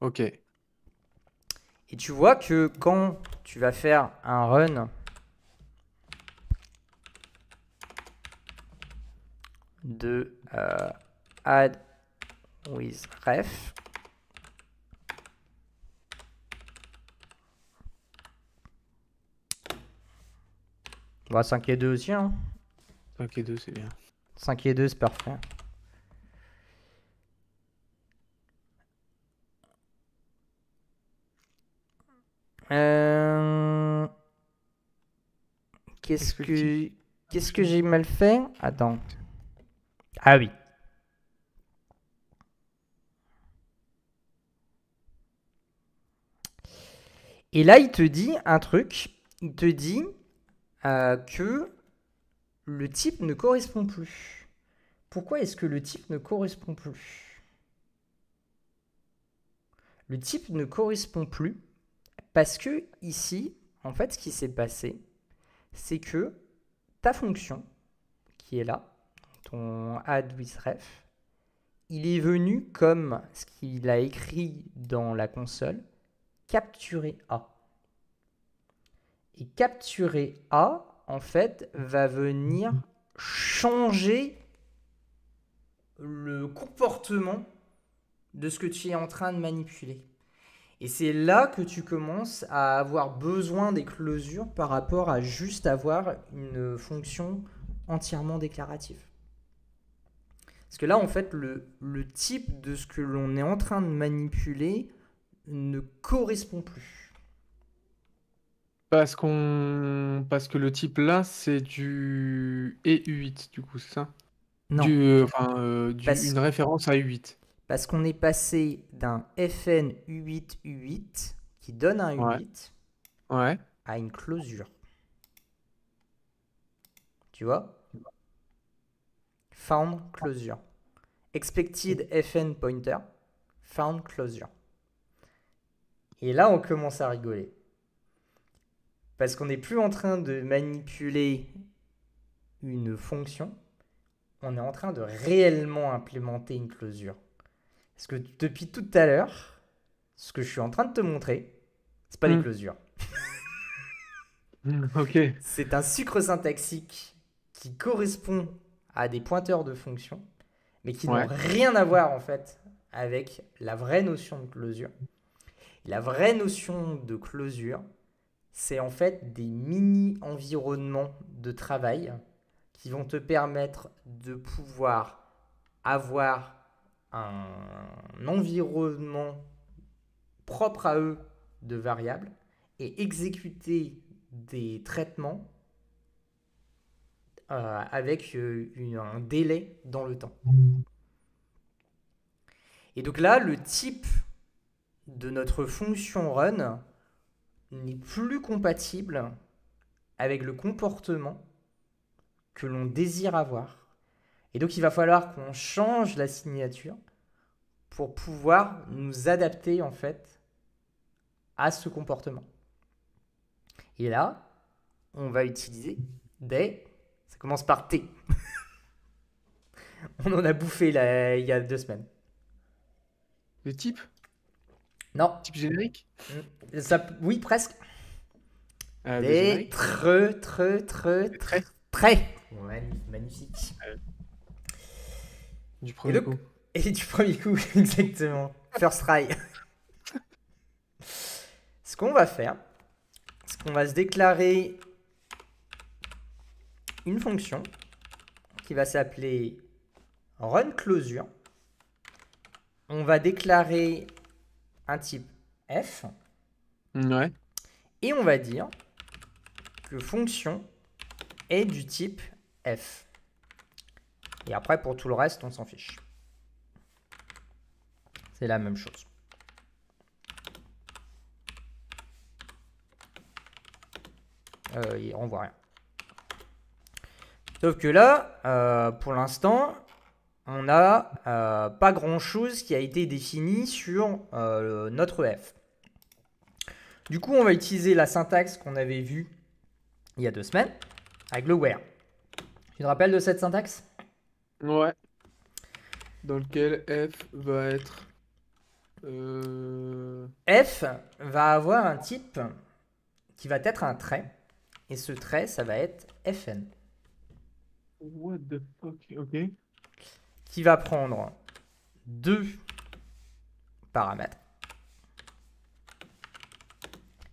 Ok. Et tu vois que quand tu vas faire un run de euh, add with ref, 5 bah, et 2 aussi, hein. 5 et 2, c'est bien. 5 et 2, c'est parfait. Euh... Qu'est-ce que qu'est-ce que j'ai mal fait Attends. Ah oui. Et là, il te dit un truc. Il te dit euh, que le type ne correspond plus. Pourquoi est-ce que le type ne correspond plus Le type ne correspond plus parce que ici, en fait, ce qui s'est passé, c'est que ta fonction, qui est là, ton add ref, il est venu comme ce qu'il a écrit dans la console, capturer A. Et capturer A, en fait, va venir changer le comportement de ce que tu es en train de manipuler. Et c'est là que tu commences à avoir besoin des closures par rapport à juste avoir une fonction entièrement déclarative. Parce que là, en fait, le, le type de ce que l'on est en train de manipuler ne correspond plus. Parce qu'on parce que le type là c'est du EU8 du coup c'est ça Non. Euh, euh, une référence à U8. Parce qu'on est passé d'un FN U8 U8 qui donne un U8 ouais. à une closure. Tu vois Found closure. Expected FN pointer. Found closure. Et là, on commence à rigoler. Parce qu'on n'est plus en train de manipuler une fonction, on est en train de réellement implémenter une closure. Parce que depuis tout à l'heure, ce que je suis en train de te montrer, c'est pas des hmm. closures. Hmm, ok. C'est un sucre syntaxique qui correspond à des pointeurs de fonction, mais qui n'ont rien à voir en fait avec la vraie notion de closure. La vraie notion de closure c'est en fait des mini-environnements de travail qui vont te permettre de pouvoir avoir un environnement propre à eux de variables et exécuter des traitements euh, avec euh, un délai dans le temps. Et donc là, le type de notre fonction run, n'est plus compatible avec le comportement que l'on désire avoir. Et donc il va falloir qu'on change la signature pour pouvoir nous adapter en fait à ce comportement. Et là, on va utiliser des... Ça commence par T. on en a bouffé là, il y a deux semaines. Le type non. Type générique mm. Oui, presque. Euh, très, très, très, très. très. magnifique. Euh, du premier coup. Et du premier coup, exactement. First try. ce qu'on va faire, c'est qu'on va se déclarer une fonction qui va s'appeler run closure. On va déclarer type f. Et on va dire que fonction est du type f. Et après, pour tout le reste, on s'en fiche. C'est la même chose. Euh, on voit rien. Sauf que là, euh, pour l'instant, on n'a euh, pas grand-chose qui a été défini sur euh, notre f. Du coup, on va utiliser la syntaxe qu'on avait vue il y a deux semaines avec le where. Tu te rappelles de cette syntaxe Ouais. Dans lequel f va être... Euh, f va avoir un type qui va être un trait. Et ce trait, ça va être fn. What the fuck, ok qui va prendre deux paramètres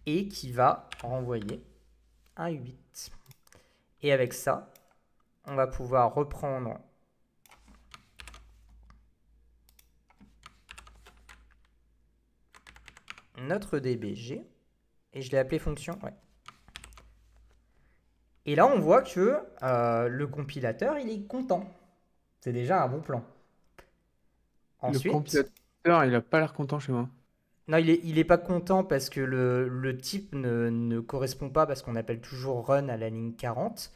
et qui va renvoyer un 8. Et avec ça, on va pouvoir reprendre notre dbg et je l'ai appelé fonction. Et là, on voit que euh, le compilateur, il est content. C'est déjà un bon plan. Ensuite, le compilateur, il n'a pas l'air content chez moi. Non, il est, il est pas content parce que le, type ne, correspond pas parce qu'on appelle toujours run à la ligne 40.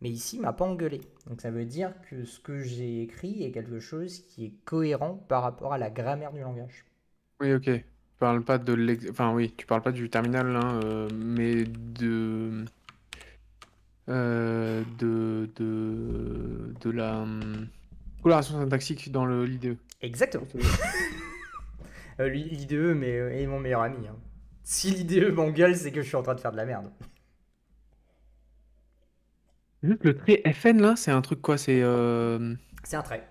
Mais ici, il m'a pas engueulé. Donc ça veut dire que ce que j'ai écrit est quelque chose qui est cohérent par rapport à la grammaire du langage. Oui, ok. Tu parles pas de l'ex... enfin oui, tu parles pas du terminal, hein, euh, mais de... Euh, de de de la hum, Coloration syntaxique dans le, l'IDE. Exactement. L'IDE euh, e, mais, est euh, mon meilleur ami. Hein. Si l'IDE m'engueule, c'est que je suis en train de faire de la merde. le trait FN là, c'est un truc quoi euh, C'est. un trait.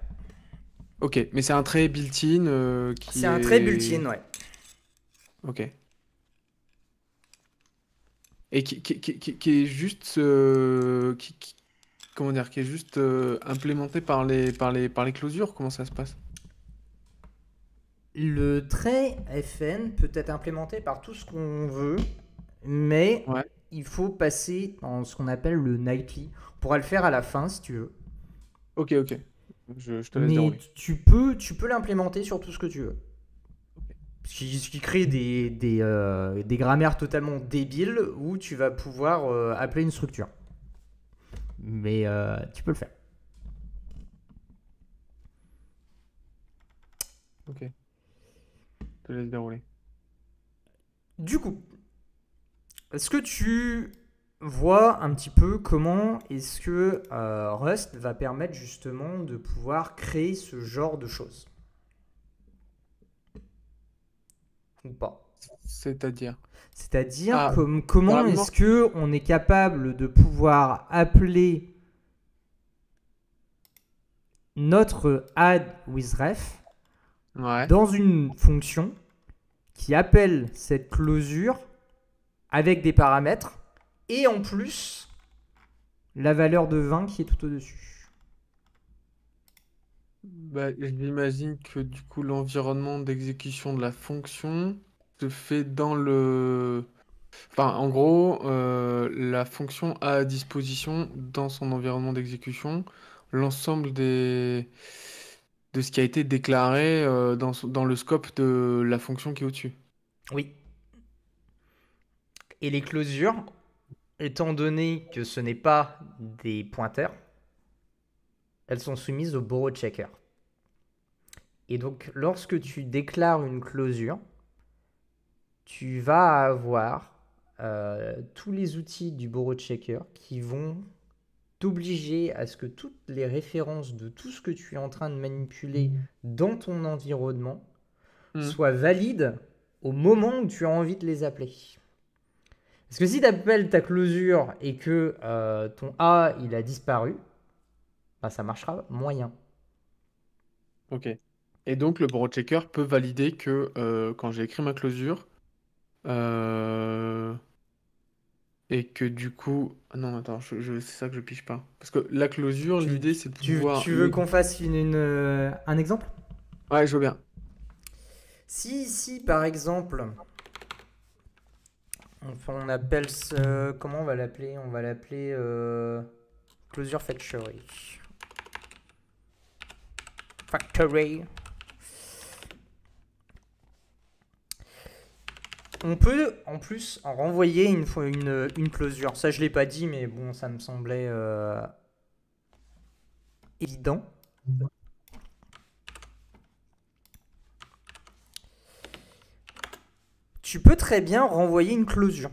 Ok, mais c'est un trait built-in C'est un trait built-in, ouais. Ok. Et qui, est juste. qui, comment dire, qui est juste euh, implémenté par les, par, par les Comment ça se passe Le trait FN peut être implémenté par tout ce qu'on veut, mais il faut passer en ce qu'on appelle le nightly On pourra le faire à la fin si tu veux. Ok, ok. Je, te laisse tu peux, tu peux l'implémenter sur tout ce que tu veux. Ce qui, crée euh, des, grammaires totalement débiles où tu vas pouvoir euh, appeler une structure mais euh, tu peux le faire. Ok. Je te laisse dérouler. Du coup, est-ce que tu vois un petit peu comment est-ce que euh, Rust va permettre justement de pouvoir créer ce genre de choses Ou pas C'est-à-dire c'est-à-dire ah, comment est-ce que on est capable de pouvoir appeler notre add with ref dans une fonction qui appelle cette closure avec des paramètres et en plus la valeur de 20 qui est tout au-dessus. Bah, Je m'imagine que du coup l'environnement d'exécution de la fonction fait dans le. Enfin, en gros, euh, la fonction a à disposition dans son environnement d'exécution l'ensemble des de ce qui a été déclaré euh, dans, dans le scope de la fonction qui est au-dessus. Oui. Et les closures, étant donné que ce n'est pas des pointeurs, elles sont soumises au borrow checker. Et donc, lorsque tu déclares une closure, tu vas avoir euh, tous les outils du Borrow Checker qui vont t'obliger à ce que toutes les références de tout ce que tu es en train de manipuler mmh. dans ton environnement mmh. soient valides au moment où tu as envie de les appeler. Parce que si tu appelles ta closure et que euh, ton A il a disparu, bah, ça marchera moyen. Ok. Et donc le borrow checker peut valider que euh, quand j'ai écrit ma closure, euh, et que du coup. Non, attends, c'est ça que je piche pas. Parce que la closure, l'idée, c'est de pouvoir. Tu veux qu'on fasse une, euh, un exemple Ouais, je veux bien. Si, si, par exemple. on appelle ce. Comment on va l'appeler On va l'appeler. Euh... Closure Factory. Factory. On peut en plus en renvoyer une, une, une closure. Ça, je l'ai pas dit, mais bon, ça me semblait euh, évident. Tu peux très bien renvoyer une closure.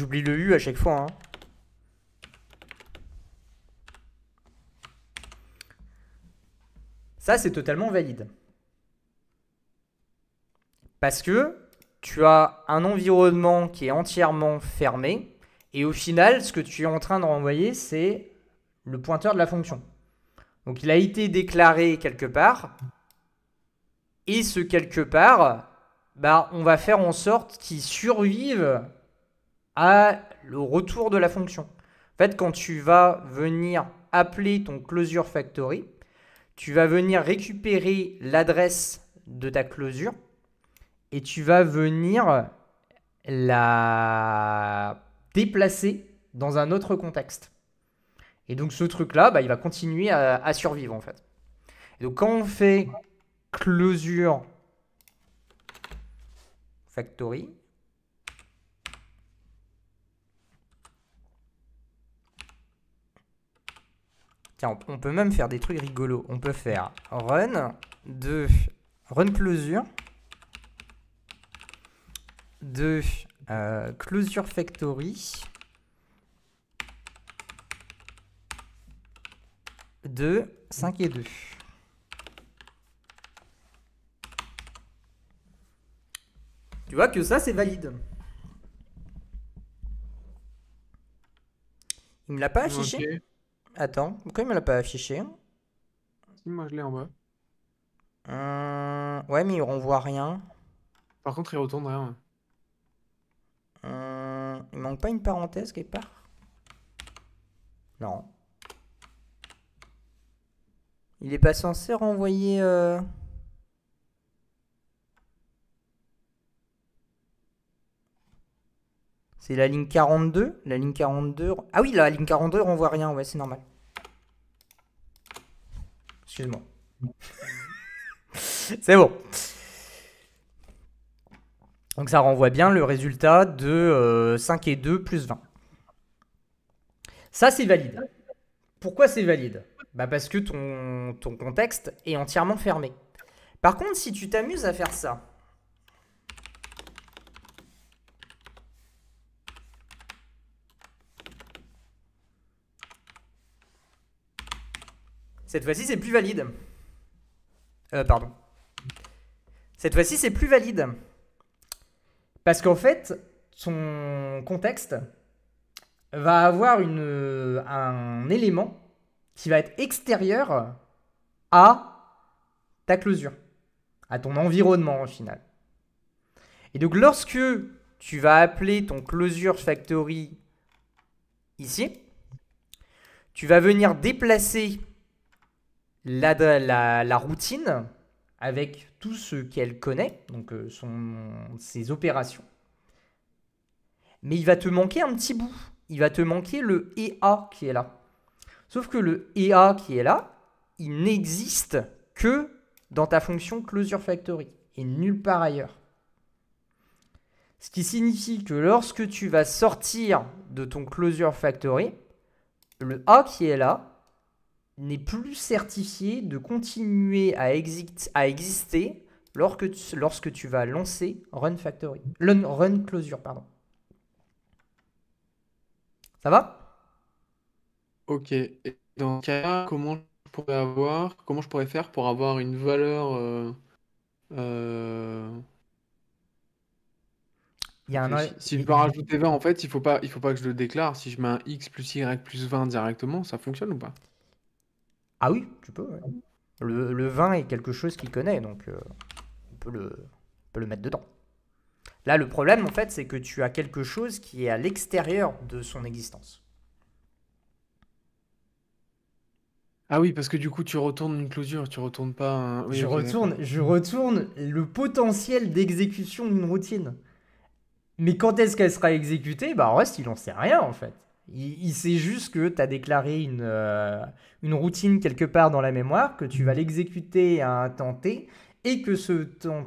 J'oublie le U à chaque fois. Hein. Ça, c'est totalement valide. Parce que tu as un environnement qui est entièrement fermé, et au final, ce que tu es en train de renvoyer, c'est le pointeur de la fonction. Donc il a été déclaré quelque part, et ce quelque part, bah, on va faire en sorte qu'il survive le retour de la fonction. En fait, quand tu vas venir appeler ton closure factory, tu vas venir récupérer l'adresse de ta closure et tu vas venir la déplacer dans un autre contexte. Et donc ce truc-là, bah, il va continuer à, survivre en fait. donc quand on fait closure factory, Tiens, on, peut même faire des trucs rigolos. On peut faire run de run closure de euh, closure factory de 5 et 2. Tu vois que ça, c'est valide. Il me l'a pas affiché. Attends, pourquoi il me l'a pas affiché Si, moi je l'ai en bas. Euh, ouais, mais on renvoie rien. Par contre, il retourne rien. Euh, il manque pas une parenthèse quelque part Non. Il est pas censé renvoyer. Euh, C'est la ligne 42. La ligne 42. Ah oui, la ligne 42, on voit rien. Ouais, c'est normal. Excuse-moi. c'est bon. Donc ça renvoie bien le résultat de 5 euh, et 2 plus 20. Ça, c'est valide. Pourquoi c'est valide bah Parce que ton, ton contexte est entièrement fermé. Par contre, si tu t'amuses à faire ça, Cette fois-ci, c'est plus valide. Euh, pardon. Cette fois-ci, c'est plus valide. Parce qu'en fait, son contexte va avoir un élément qui va être extérieur à ta closure, à ton environnement au final. Et donc lorsque tu vas appeler ton closure factory ici, tu vas venir déplacer la, routine avec tout ce qu'elle connaît, donc euh, son, ses opérations. Mais il va te manquer un petit bout. Il va te manquer le EA qui est là. Sauf que le EA qui est là, il n'existe que dans ta fonction closure factory et nulle part ailleurs. Ce qui signifie que lorsque tu vas sortir de ton closure factory, le A qui est là, n'est plus certifié de continuer à, à exister lorsque tu, lorsque tu vas lancer Run Factory. Run, Run Closure, pardon. Ça va Ok. Et dans ce cas, comment je pourrais avoir, comment je pourrais faire pour avoir une valeur euh, euh, Si, je veux rajouter 20, en fait, il faut pas, il faut pas que je le déclare. Si je mets un x plus y plus 20 directement, ça fonctionne ou pas ah oui, tu peux. Le, vin est quelque chose qu'il connaît, donc euh, on, peut le, le mettre dedans. Là, le problème, en fait, c'est que tu as quelque chose qui est à l'extérieur de son existence. Ah oui, parce que du coup, tu retournes une closure, tu retournes pas un... je, retourne, je retourne le potentiel d'exécution d'une routine. Mais quand est-ce qu'elle sera exécutée Bah, reste, il n'en sait rien, en fait. Il, sait juste que tu as déclaré une, euh, une routine quelque part dans la mémoire, que tu vas l'exécuter à un temps et que ce temps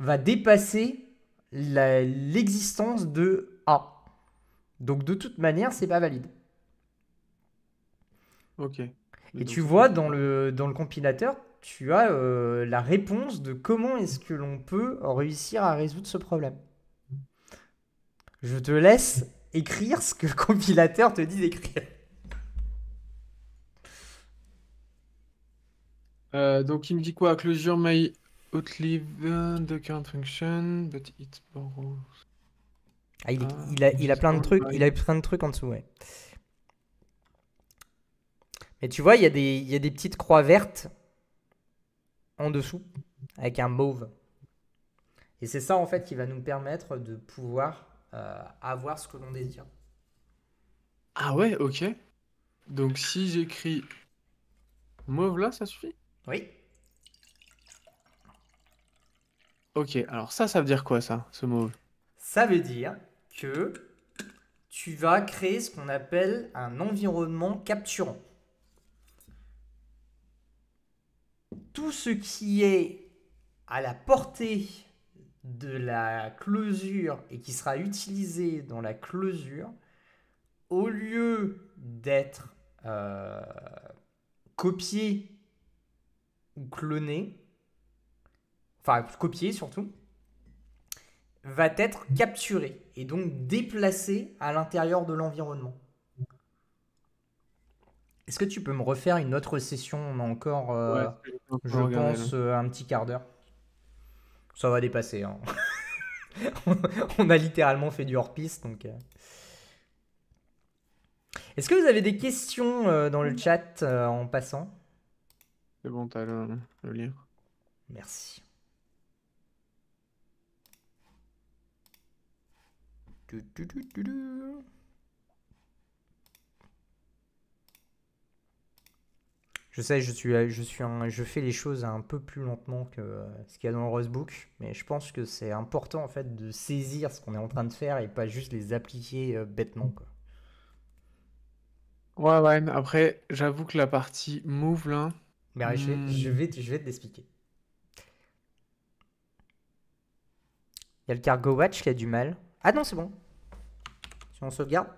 va dépasser l'existence de A. Donc de toute manière, c'est pas valide. Ok. et tu vois, dans le, dans le compilateur, tu as euh, la réponse de comment est-ce que l'on peut réussir à résoudre ce problème. Je te laisse écrire ce que le compilateur te dit d'écrire. Euh, donc il me dit quoi Closure my outlive the current function, but it borrows. Ah, ah, il, a, plein de trucs, il a plein de trucs en dessous, ouais. Mais tu vois, il y, a des, il y a des petites croix vertes en dessous avec un mauve. Et c'est ça en fait qui va nous permettre de pouvoir avoir euh, ce que l'on désire. Ah ouais, ok. Donc si j'écris mauve là, ça suffit Oui. Ok, alors ça, ça veut dire quoi ça, ce mauve Ça veut dire que tu vas créer ce qu'on appelle un environnement capturant. Tout ce qui est à la portée de la closure et qui sera utilisé dans la closure, au lieu d'être euh, copié ou cloné, enfin copié surtout, va être capturé et donc déplacé à l'intérieur de l'environnement. Est-ce que tu peux me refaire une autre session On euh, a encore, je pense, euh, un petit quart d'heure. Ça va dépasser. Hein. on a littéralement fait du hors-piste. Donc... Euh. Est-ce que vous avez des questions euh, dans le chat euh, en passant C'est bon, t'as le, lien. Merci. Je sais, je suis, je suis, je fais les choses un peu plus lentement que euh, ce qu'il y a dans le Rosebook, mais je pense que c'est important en fait de saisir ce qu'on est en train de faire et pas juste les appliquer euh, bêtement. Quoi. Ouais, ouais. Après, j'avoue que la partie move là. Mais je, vais, hmm. je vais, te l'expliquer. Il y a le cargo watch qui a du mal. Ah non, c'est bon. Si on sauvegarde.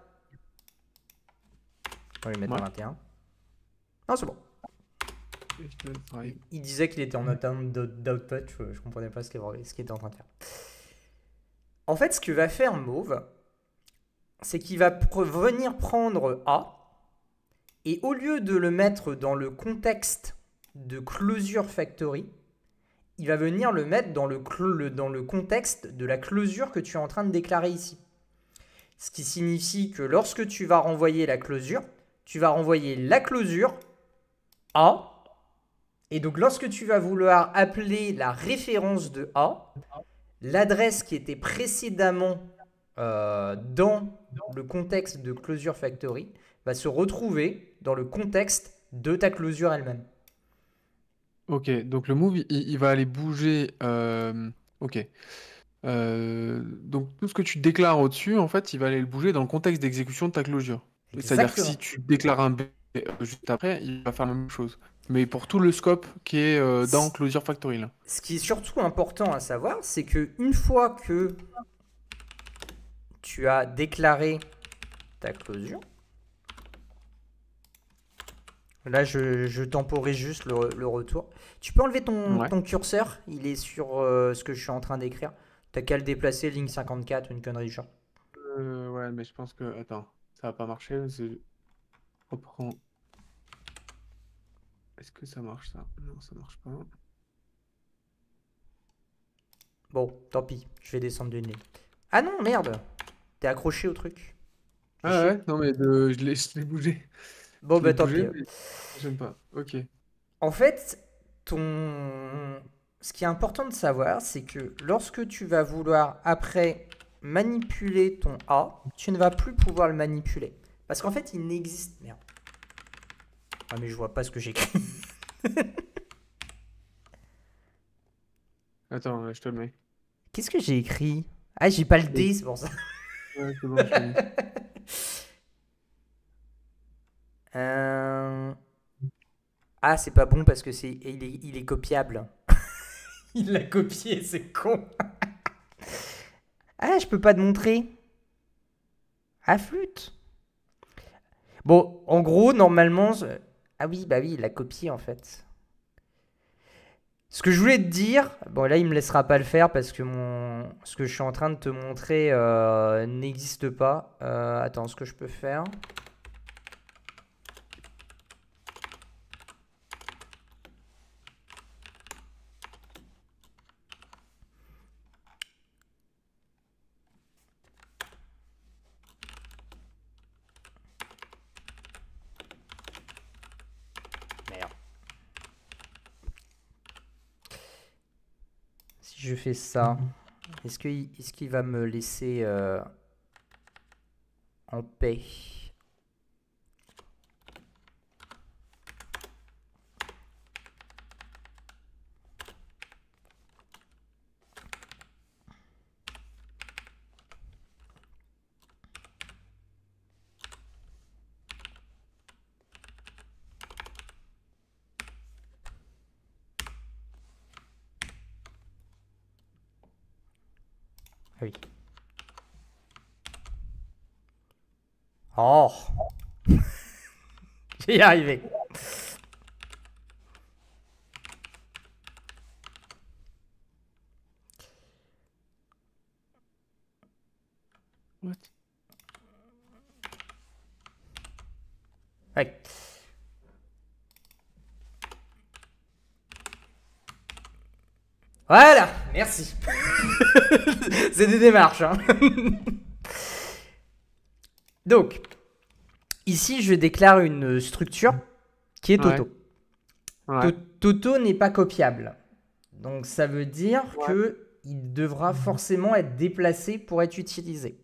On va lui mettre 21. Non, c'est bon. Il disait qu'il était en attente d'output, je, ne comprenais pas ce qu'il était en train de faire. En fait, ce que va faire Mauve, c'est qu'il va venir prendre A, et au lieu de le mettre dans le contexte de closure factory, il va venir le mettre dans le, dans le contexte de la closure que tu es en train de déclarer ici. Ce qui signifie que lorsque tu vas renvoyer la closure, tu vas renvoyer la closure A et donc lorsque tu vas vouloir appeler la référence de A, l'adresse qui était précédemment euh, dans le contexte de closure factory va se retrouver dans le contexte de ta closure elle-même. Ok, donc le move, il, va aller bouger. Euh, ok. Euh, donc tout ce que tu déclares au-dessus, en fait, il va aller le bouger dans le contexte d'exécution de ta closure. C'est-à-dire que si tu déclares un B juste après, il va faire la même chose mais pour tout le scope qui est euh, dans Closure Factory. Ce qui est surtout important à savoir, c'est que une fois que tu as déclaré ta closure, là je, je temporise juste le, retour, tu peux enlever ton, curseur, il est sur euh, ce que je suis en train d'écrire. T'as qu'à le déplacer, ligne 54, une connerie du genre. Euh, ouais, mais je pense que... Attends, ça va pas marcher. On est-ce que ça marche ça Non, ça marche pas. Bon, tant pis, je vais descendre du nez. Ah non, merde T'es accroché au truc. Ah ouais Non mais de... je l'ai bougé. Bon bah tant pis. J'aime pas, ok. En fait, ton... ce qui est important de savoir, c'est que lorsque tu vas vouloir après manipuler ton A, tu ne vas plus pouvoir le manipuler. Parce qu'en fait, il n'existe... Merde. Ah mais je vois pas ce que j'écris. Attends, euh, je te le mets. Qu'est-ce que j'ai écrit Ah, j'ai pas le D, c'est pour ça. Euh, ah, c'est pas bon parce que c'est il est, est copiable. il l'a copié, c'est con. ah, je peux pas te montrer. Ah, flûte. Bon, en gros, normalement, ah oui, bah oui, il l'a copié en fait. Ce que je voulais te dire, bon là il me laissera pas le faire parce que mon, ce que je suis en train de te montrer euh, n'existe pas. Euh, attends, ce que je peux faire, ça, est-ce qu'il est qu'il va me laisser euh, en paix y arriver. Ouais. Voilà, merci. C'est des démarches. Hein. Donc, Ici, je déclare une structure qui est Toto. Toto n'est pas copiable. Donc ça veut dire qu'il que il devra mhm. forcément être déplacé pour être utilisé.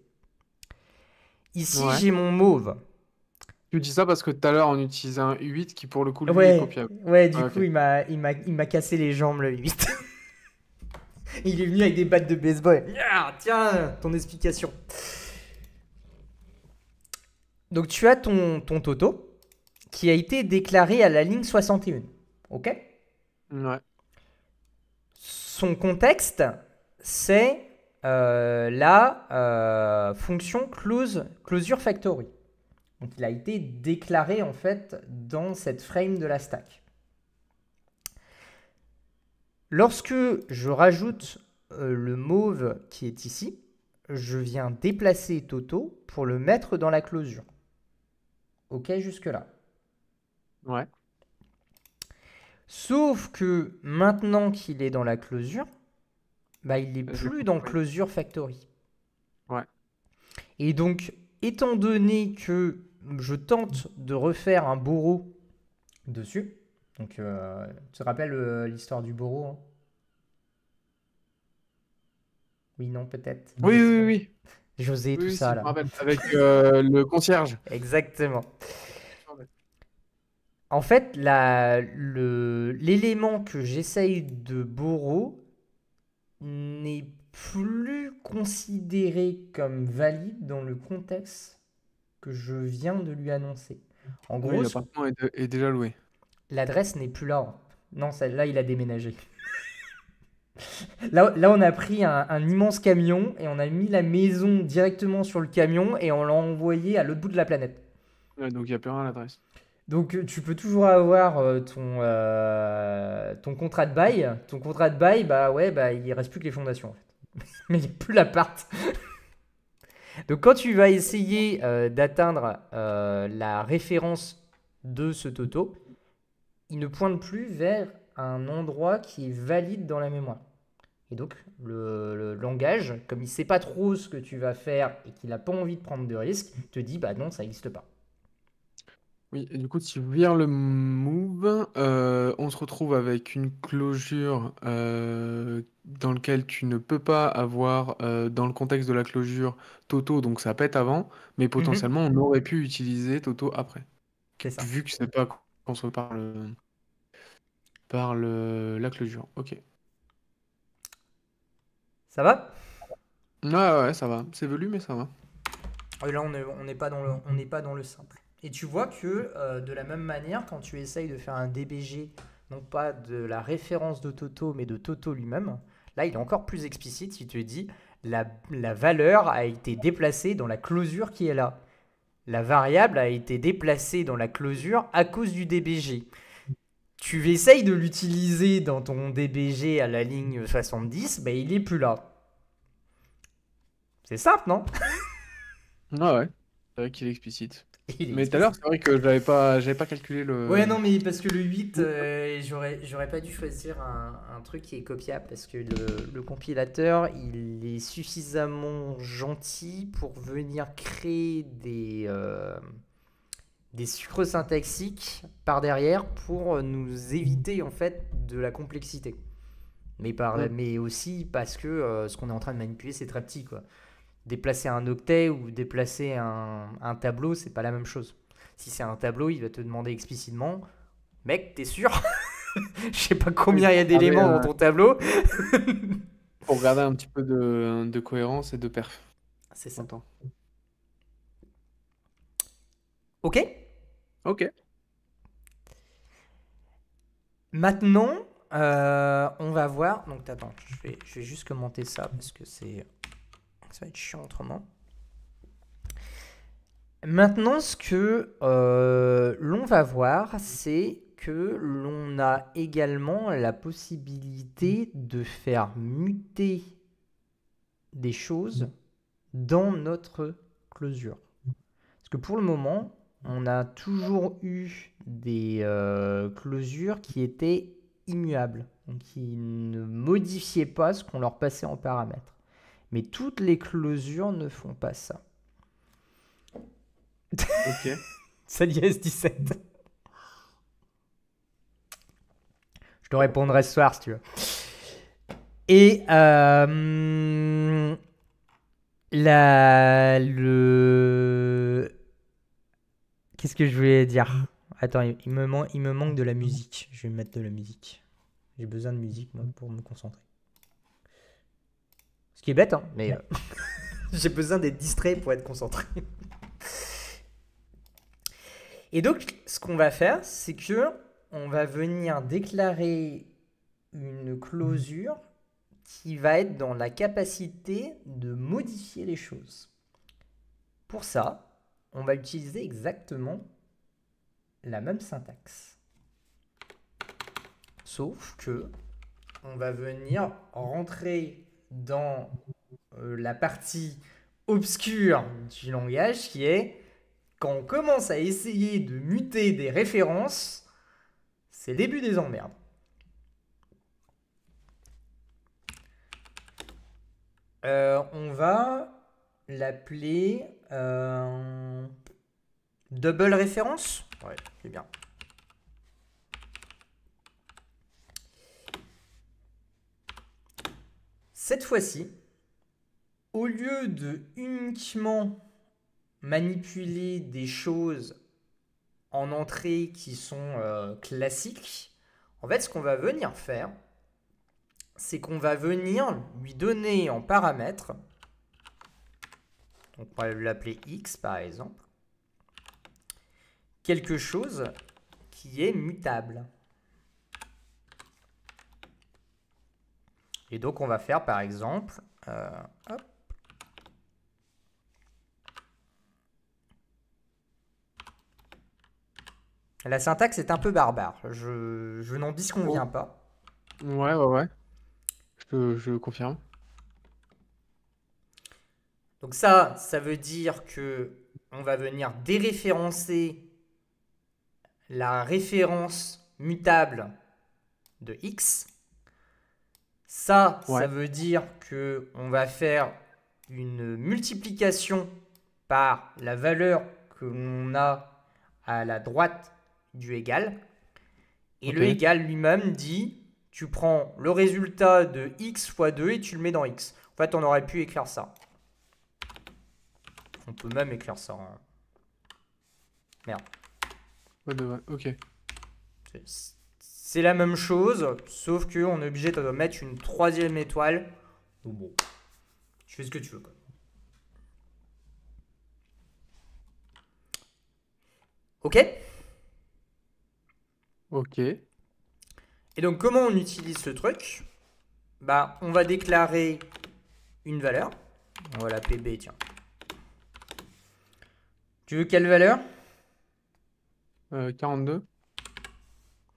Ici, j'ai mon mauve. Tu dis ça parce que tout à l'heure, on utilisait un 8 qui, pour le coup, lui est copiable. Ouais, du ah, coup, il m'a cassé les jambes, le 8. il est venu avec des battes de baseball. tiens, ton explication. Donc tu as ton, ton Toto qui a été déclaré à la ligne 61. Ok Ouais. Son contexte, c'est euh, la euh, fonction close, closure factory. Donc il a été déclaré en fait dans cette frame de la stack. Lorsque je rajoute euh, le mauve qui est ici, je viens déplacer Toto pour le mettre dans la closure. OK jusque-là. Ouais. Sauf que maintenant qu'il est dans la closure, bah, il n'est plus dans closure factory. Ouais. Et donc, étant donné que je tente de refaire un bourreau dessus, donc euh, tu te rappelles euh, l'histoire du bourreau hein Oui, non, peut-être. oui, oui, oui. José, tout ça. Là. avec euh, le concierge. Exactement. En fait, l'élément que j'essaye de bourreau n'est plus considéré comme valide dans le contexte que je viens de lui annoncer. En gros, déjà loué. L'adresse n'est plus là. Non, celle-là, il a déménagé. Là, là, on a pris un, immense camion et on a mis la maison directement sur le camion et on l'a envoyé à l'autre bout de la planète. donc il n'y a plus rien à l'adresse. Donc euh, tu peux toujours avoir euh, ton, euh, ton contrat de bail. Ton contrat de bail, bah ouais, bah il reste plus que les fondations Mais il n'y a plus l'appart. Donc quand tu vas essayer d'atteindre la référence de ce Toto, il ne pointe plus vers un endroit qui est valide dans la mémoire. Et donc, le, langage, comme il ne sait pas trop ce que tu vas faire et qu'il n'a pas envie de prendre de risques, te dit bah non, ça n'existe pas. Oui, du coup, si on vire le move, euh, on se retrouve avec une closure euh, dans laquelle tu ne peux pas avoir, euh, dans le contexte de la closure, Toto, donc ça pète avant, mais mhm. potentiellement, on aurait pu utiliser Toto après. Vu que c'est pas qu'on se par par le la closure. Ok. Ça va ouais, ouais, ça va. C'est velu, mais ça va. Euh, là, on n'est pas, dans le, pas dans le simple. Et tu vois que euh, de la même manière, quand tu essayes de faire un DBG, non pas de la référence de Toto, mais de Toto lui-même, là, il est encore plus explicite. Il te dit la, la valeur a été déplacée dans la closure qui est là. La variable a été déplacée dans la closure à cause du DBG tu essayes de l'utiliser dans ton DBG à la ligne 70, mais il est plus là. C'est simple, non Ah ouais, c'est vrai qu'il est explicite. mais tout à l'heure, c'est vrai que j'avais pas, j'avais pas calculé le. Ouais, non, mais parce que le 8, euh, j'aurais, j'aurais pas dû choisir un, truc qui est copiable parce que le, compilateur, il est suffisamment gentil pour venir créer des. Euh, des sucres syntaxiques par derrière pour euh, nous éviter en fait de la complexité. Mais, par, mm. mais aussi parce que euh, ce qu'on est en train de manipuler, c'est très petit. Quoi. Déplacer un octet ou déplacer un, un tableau, c'est pas la même chose. Si c'est un tableau, il va te demander explicitement Mec, t'es sûr Je sais pas combien il y a ah, d'éléments dans euh, ton tableau. pour garder un petit peu de, de cohérence et de perf. C'est ça. Ok Ok. Maintenant, euh, on va voir. Donc, attends, je vais, je vais juste commenter ça parce que c'est. Ça va être chiant autrement. Maintenant, ce que euh, l'on va voir, c'est que l'on a également la possibilité de faire muter des choses dans notre closure. Parce que pour le moment, on a toujours eu des euh, closures qui étaient immuables, donc qui ne modifiaient pas ce qu'on leur passait en paramètre. Mais toutes les closures ne font pas ça. Ok. ça s 17. Je te répondrai ce soir si tu veux. Et euh, la, le, Qu'est-ce que je voulais dire Attends, il me, manque de la musique. Je vais mettre de la musique. J'ai besoin de musique pour me concentrer. Ce qui est bête, hein, mais euh, j'ai besoin d'être distrait pour être concentré. Et donc, ce qu'on va faire, c'est que on va venir déclarer une closure qui va être dans la capacité de modifier les choses. Pour ça, on va utiliser exactement la même syntaxe. Sauf que on va venir rentrer dans euh, la partie obscure du langage qui est quand on commence à essayer de muter des références, c'est le début des emmerdes. Euh, on va l'appeler euh, double référence Ouais, c'est bien. Cette fois-ci, au lieu de uniquement manipuler des choses en entrée qui sont euh, classiques, en fait, ce qu'on va venir faire, c'est qu'on va venir lui donner en paramètres, on pourrait l'appeler x par exemple, quelque chose qui est mutable. Et donc on va faire par exemple, euh, La syntaxe est un peu barbare, je, n'en disconviens pas. Ouais, ouais, ouais. Je, je confirme. Donc ça, ça veut dire que on va venir déréférencer la référence mutable de x. Ça, ça veut dire que on va faire une multiplication par la valeur que l'on a à la droite du égal. Et le égal lui-même dit, tu prends le résultat de x fois 2 et tu le mets dans x. En fait, on aurait pu écrire ça. On peut même éclaircir ça en... Merde. Bah, ok. C'est la même chose, sauf que on est obligé de mettre une troisième étoile. bon, tu fais ce que tu veux. Ok Ok. Et donc comment on utilise ce truc Bah on va déclarer une valeur. On PB, tiens. Tu veux quelle valeur 42. Euh,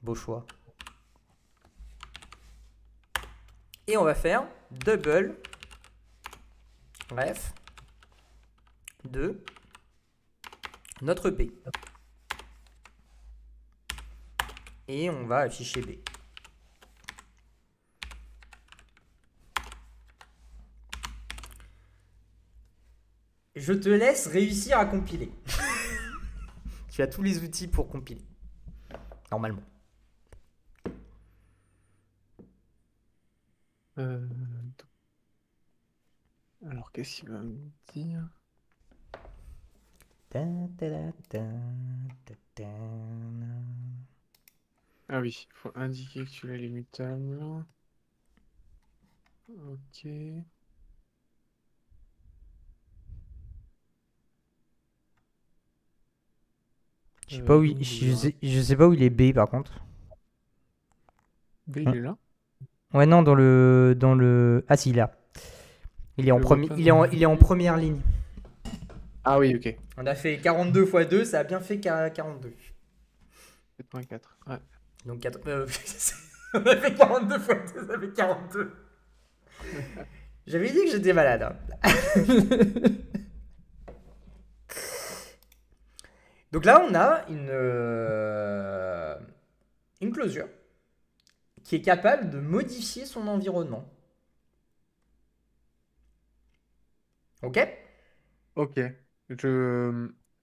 Beau choix. Et on va faire double bref de notre B. Et on va afficher B. Je te laisse réussir à compiler. tu as tous les outils pour compiler. Normalement. Euh, alors, qu'est-ce qu'il va me dire Ah oui, il faut indiquer que tu l'as les Ok. Euh, je sais pas où, il, est B par contre. B il hein est là Ouais non dans le dans le ah si là. Il est en premier il est en, première ligne. Ah oui, OK. On a fait 42 x 2, ça a bien fait 42. 84. Ouais. Donc 4 euh, on a fait 42 x 2, ça fait 42. J'avais dit que j'étais malade. Hein. Donc là, on a une, euh, une closure qui est capable de modifier son environnement. Ok Ok.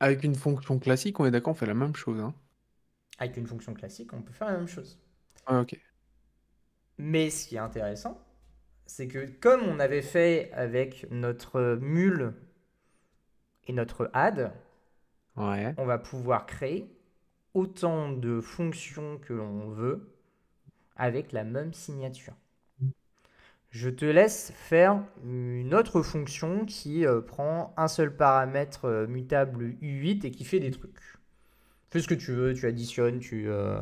Avec une fonction classique, on est d'accord, on fait la même chose. Hein. Avec une fonction classique, on peut faire la même chose. Ah, ok. Mais ce qui est intéressant, c'est que comme on avait fait avec notre mule et notre add, on va pouvoir créer autant de fonctions que l'on veut avec la même signature. Je te laisse faire une autre fonction qui euh, prend un seul paramètre euh, mutable U8 et qui fait des trucs. Fais ce que tu veux, tu additionnes, tu, euh,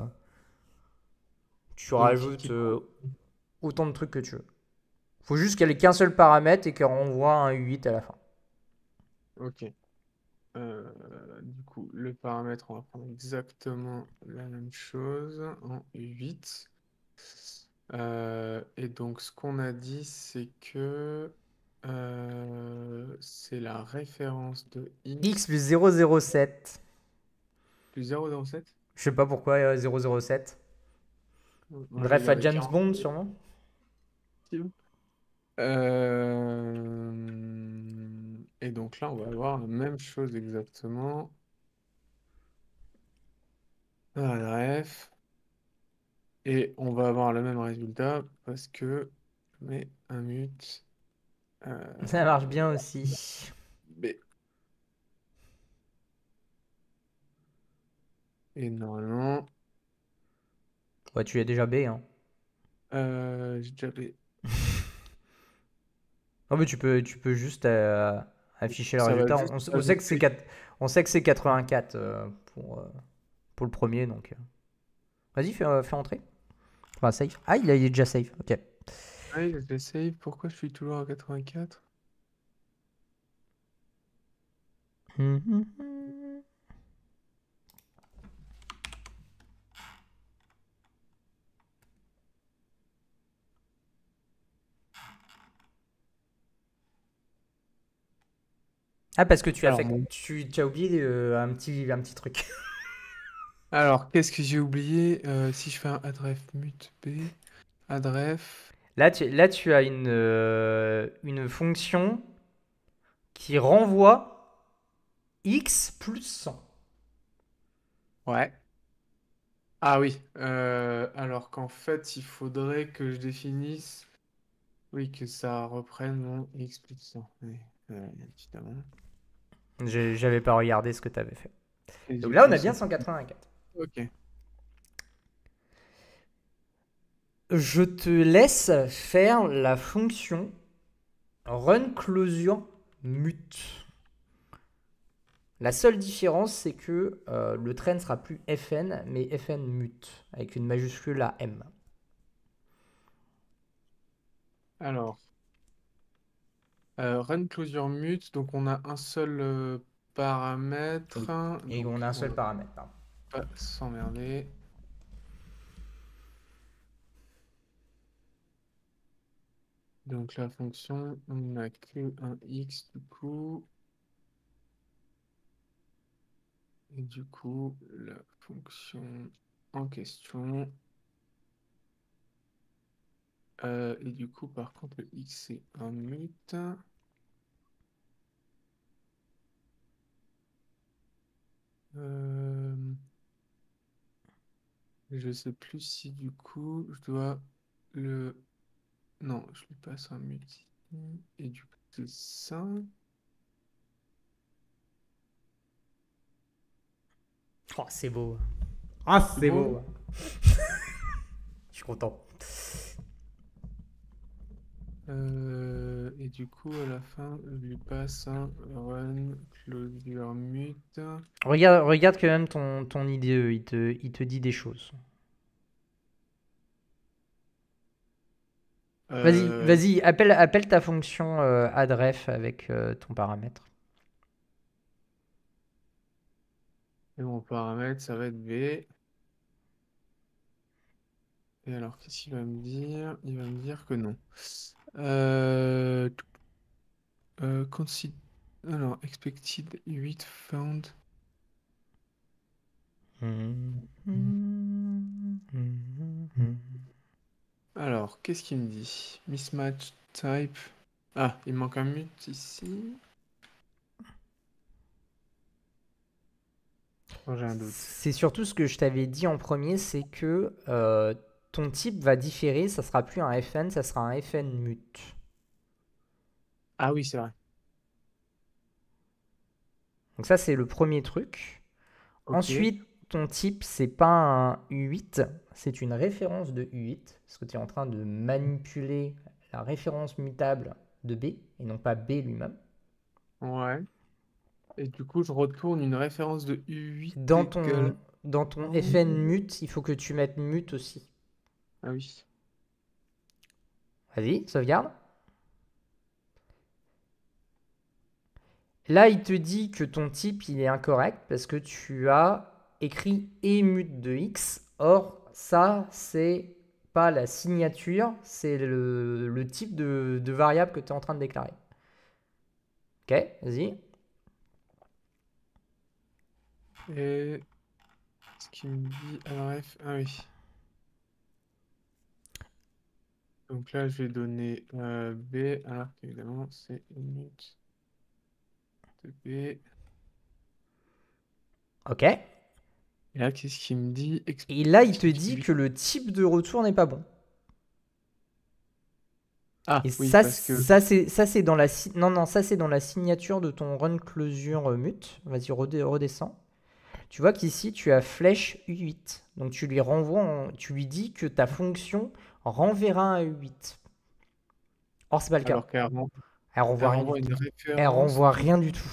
rajoutes autant de trucs que tu veux. Faut juste qu'elle ait qu'un seul paramètre et qu'elle renvoie un U8 à la fin. Ok. Euh, du coup, le paramètre, on va prendre exactement la même chose en 8. Euh, et donc, ce qu'on a dit, c'est que euh, c'est la référence de x. plus 007. Plus 007 Je sais pas pourquoi 007. Bref, à James Bond, sûrement. Euh. Et donc là, on va avoir la même chose exactement. Bref. Et on va avoir le même résultat parce que Mais un mute. Euh, Ça marche bien aussi. B. Et normalement. Ouais, tu es déjà B, hein. Euh, j'ai déjà B. non, mais tu peux, tu peux juste. Euh, afficher le résultat. On, sait que c'est on sait que c'est 84 pour, euh, pour le premier, donc. Euh. Vas-y, fais, euh, fais, entrer. Enfin, save. Ah, il, est déjà safe, ok. Ah, il est Pourquoi je suis toujours à 84 -hmm. Hum, hum. Ah, parce que tu as, oublié euh, un, petit, un petit truc. Alors, qu'est-ce que j'ai oublié euh, Si je fais un adref mute b, adref. Là, tu, là, tu as une, euh, une fonction qui renvoie x plus 100. Ouais. Ah oui. alors qu'en fait, il faudrait que je définisse. Oui, que ça reprenne mon x plus 100. Oui. Euh, j'avais pas regardé ce que tu avais fait. Donc là, on a bien 184. Ok. Je te laisse faire la fonction run closure mute. La seule différence, c'est que euh, le train ne sera plus fn, mais fn mute, avec une majuscule à m. Alors, RunClosureMute, euh, run closure mute, donc on a un seul euh, paramètre. Et on a un seul paramètre, pardon. s'emmerder. Donc la fonction, on a que un x du coup. Et du coup, la fonction en question, euh, et du coup, par contre, le X, est un mute. Euh... Je sais plus si du coup je dois le. Non, je lui passe un mute. Et du coup, c'est ça. Oh, c'est beau. Ah, c'est beau. je suis content. Euh, et du coup, à la fin, lui passe un hein, run closure mute. Regarde, regarde quand même ton, ton IDE, euh, il te, il te dit des choses. Euh, vas-y, vas-y, appelle, appelle ta fonction euh, adref avec ton paramètre. Et mon paramètre, ça va être B. Et alors, qu'est-ce qu'il va me dire Il va me dire que non. Euh, euh, Alors, expected 8 found. Alors, qu'est-ce qu'il me dit Mismatch type. Ah, il manque un mute ici. J'ai un doute. C'est surtout ce que je t'avais dit en premier, c'est que euh, ton type va différer, ça sera plus un FN, ça sera un FN mute. Ah oui, c'est vrai. Donc ça, c'est le premier truc. Ensuite, ton type, c'est pas un U8, c'est une référence de U8, parce que tu es en train de manipuler la référence mutable de B, et non pas B lui-même. Ouais. Et du coup, je retourne une référence de U8. Dans ton, dans ah ton FN mute, il faut que tu mettes mute aussi. Ah oui. Vas-y, sauvegarde. Là, il te dit que ton type, il est incorrect parce que tu as écrit émute de x. Or, ça, c'est pas la signature, c'est le, type de, variable que tu es en train de déclarer. Ok, vas-y. Et ce qui me dit... Alors, ah, ah oui. Donc là, je vais donner euh, B, alors qu'évidemment, c'est mute. de B. Ok. Et là, qu'est-ce qu'il me dit Et là, il te dit que le type de retour n'est pas bon. Ah, oui, ça, parce ça c'est dans la non non ça c'est dans la signature de ton run closure euh, mute. Vas-y redescends. Tu vois qu'ici tu as flèche U8. Donc tu lui renvoies, tu lui dis que ta fonction renverra un 8. Or, c'est pas le cas. Elle, renvoie, rien du tout.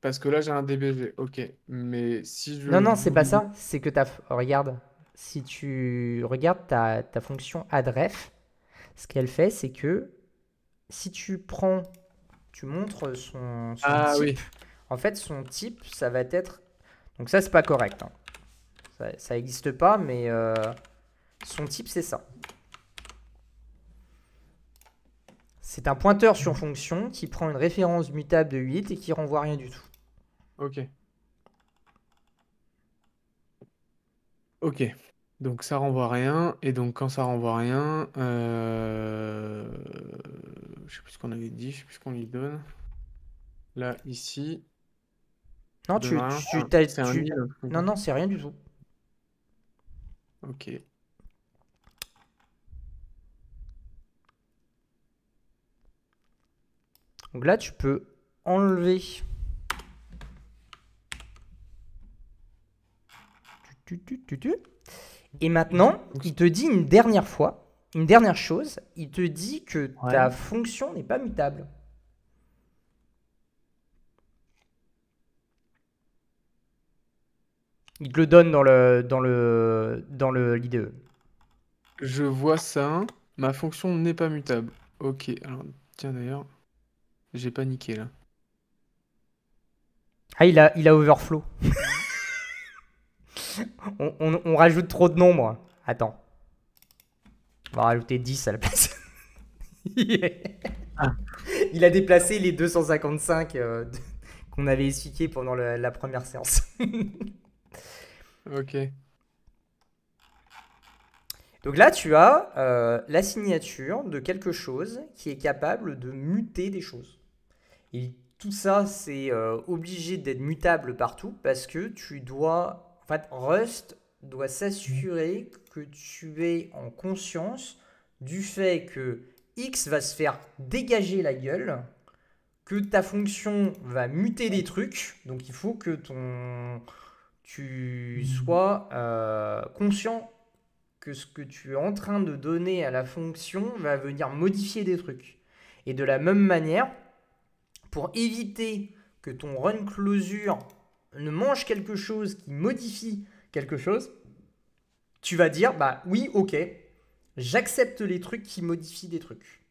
Parce que là, j'ai un DBG, ok. Mais si je. Non, non, c'est pas ça. C'est que ta. Regarde. Si tu regardes ta, ta fonction adref, ce qu'elle fait, c'est que si tu prends. Tu montres son, ah, type. Oui. En fait, son type, ça va être. Donc, ça, c'est pas correct. Hein. Ça n'existe pas, mais. Euh... Son type, c'est ça. C'est un pointeur sur fonction qui prend une référence mutable de 8 et qui renvoie rien du tout. Ok. Ok. Donc ça renvoie rien, et donc quand ça renvoie rien, euh... je sais plus ce qu'on avait dit, je sais plus ce qu'on lui donne. Là, ici. Non, tu... Non, non, c'est rien du tout. Ok. Donc là, tu peux enlever. Et maintenant, mmh. il te dit une dernière fois, une dernière chose, il te dit que ta fonction n'est pas mutable. Il te le donne dans le dans le dans le l'IDE. Je vois ça. Ma fonction n'est pas mutable. Ok. Alors tiens d'ailleurs. J'ai paniqué là. Ah, il a, il a overflow. on, rajoute trop de nombres. Attends. On va rajouter 10 à la place. Ah. Il a déplacé les 255 euh, qu'on avait expliqué pendant la première séance. ok. Donc là, tu as euh, la signature de quelque chose qui est capable de muter des choses tout ça, c'est euh, obligé d'être mutable partout parce que tu dois. En fait, Rust doit s'assurer que tu es en conscience du fait que X va se faire dégager la gueule, que ta fonction va muter des trucs. Donc il faut que ton tu sois euh, conscient que ce que tu es en train de donner à la fonction va venir modifier des trucs. Et de la même manière, pour éviter que ton run closure ne mange quelque chose qui modifie quelque chose, tu vas dire bah oui, ok, j'accepte les trucs qui modifient des trucs.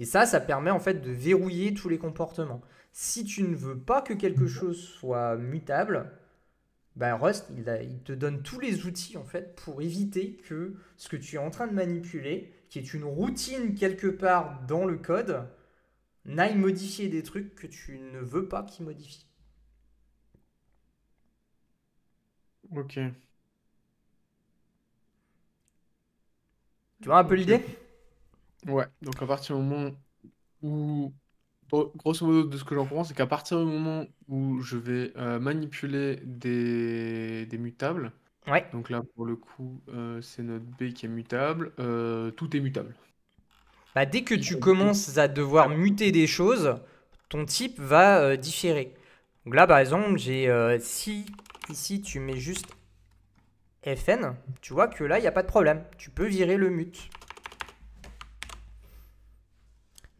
Et ça, ça permet en fait de verrouiller tous les comportements. Si tu ne veux pas que quelque chose soit mutable, bah Rust, il, il, te donne tous les outils en fait pour éviter que ce que tu es en train de manipuler, qui est une routine quelque part dans le code, n'aille modifier des trucs que tu ne veux pas qu'il modifie. Ok. Tu vois un peu l'idée Ouais, donc à partir du moment où, grosso modo, de ce que j'en comprends, c'est qu'à partir du moment où je vais euh, manipuler des, des mutables, donc là pour le coup, euh, c'est notre B qui est mutable, euh, tout est mutable. Bah, dès que tu commences à devoir muter des choses, ton type va euh, différer. Donc là, par exemple, j'ai euh, si ici tu mets juste FN, tu vois que là, il n'y a pas de problème. Tu peux virer le mute.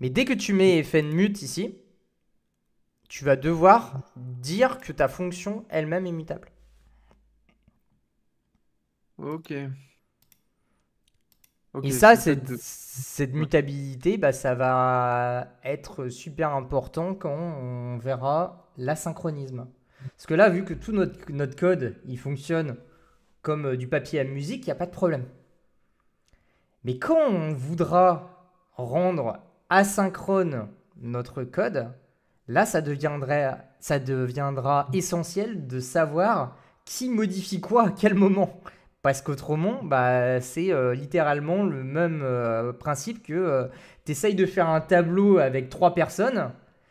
Mais dès que tu mets FN mute ici, tu vas devoir dire que ta fonction elle-même est mutable. Ok et ça, cette, mutabilité, bah, ça va être super important quand on verra l'asynchronisme. Parce que là, vu que tout notre, code, il fonctionne comme euh, du papier à musique, il n'y a pas de problème. Mais quand on voudra rendre asynchrone notre code, là, ça deviendra essentiel de savoir qui modifie quoi à quel moment. Parce qu'autrement, bah, c'est euh, littéralement le même euh, principe que euh, tu essayes de faire un tableau avec trois personnes.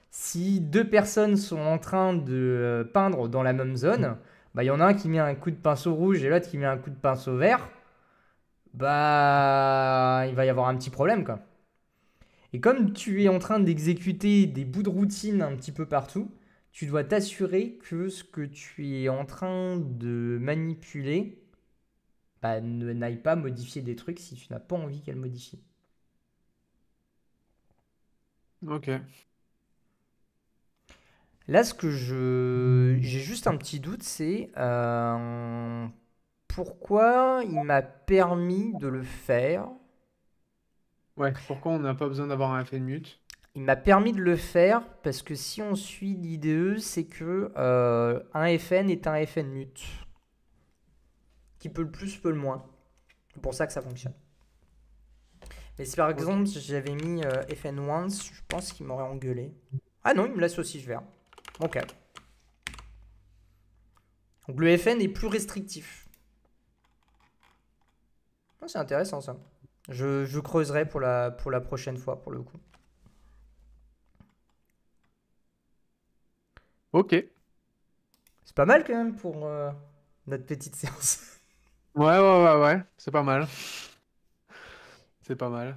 Si deux personnes sont en train de peindre dans la même zone, il bah, y en a un qui met un coup de pinceau rouge et l'autre qui met un coup de pinceau vert. Bah, il va y avoir un petit problème Et comme tu es en train d'exécuter des bouts de routine un petit peu partout, tu dois t'assurer que ce que tu es en train de manipuler, bah, ne n'aille pas modifier des trucs si tu n'as pas envie qu'elle modifie. Ok. Là, ce que je j'ai juste un petit doute, c'est euh, pourquoi il m'a permis de le faire. Ouais. Pourquoi on n'a pas besoin d'avoir un FN mute Il m'a permis de le faire parce que si on suit l'IDE, c'est que euh, un FN est un FN mute peu le plus, peut le moins. C'est pour ça que ça fonctionne. et si par exemple j'avais mis euh, FN once, je pense qu'il m'aurait engueulé. Ah non, il me laisse aussi vert. Ok. Donc le FN est plus restrictif. Ah, c'est intéressant ça. Je, creuserai pour la, pour la prochaine fois pour le coup. Ok. C'est pas mal quand même pour euh, notre petite séance. Ouais, ouais, ouais, ouais. C'est pas mal. C'est pas mal.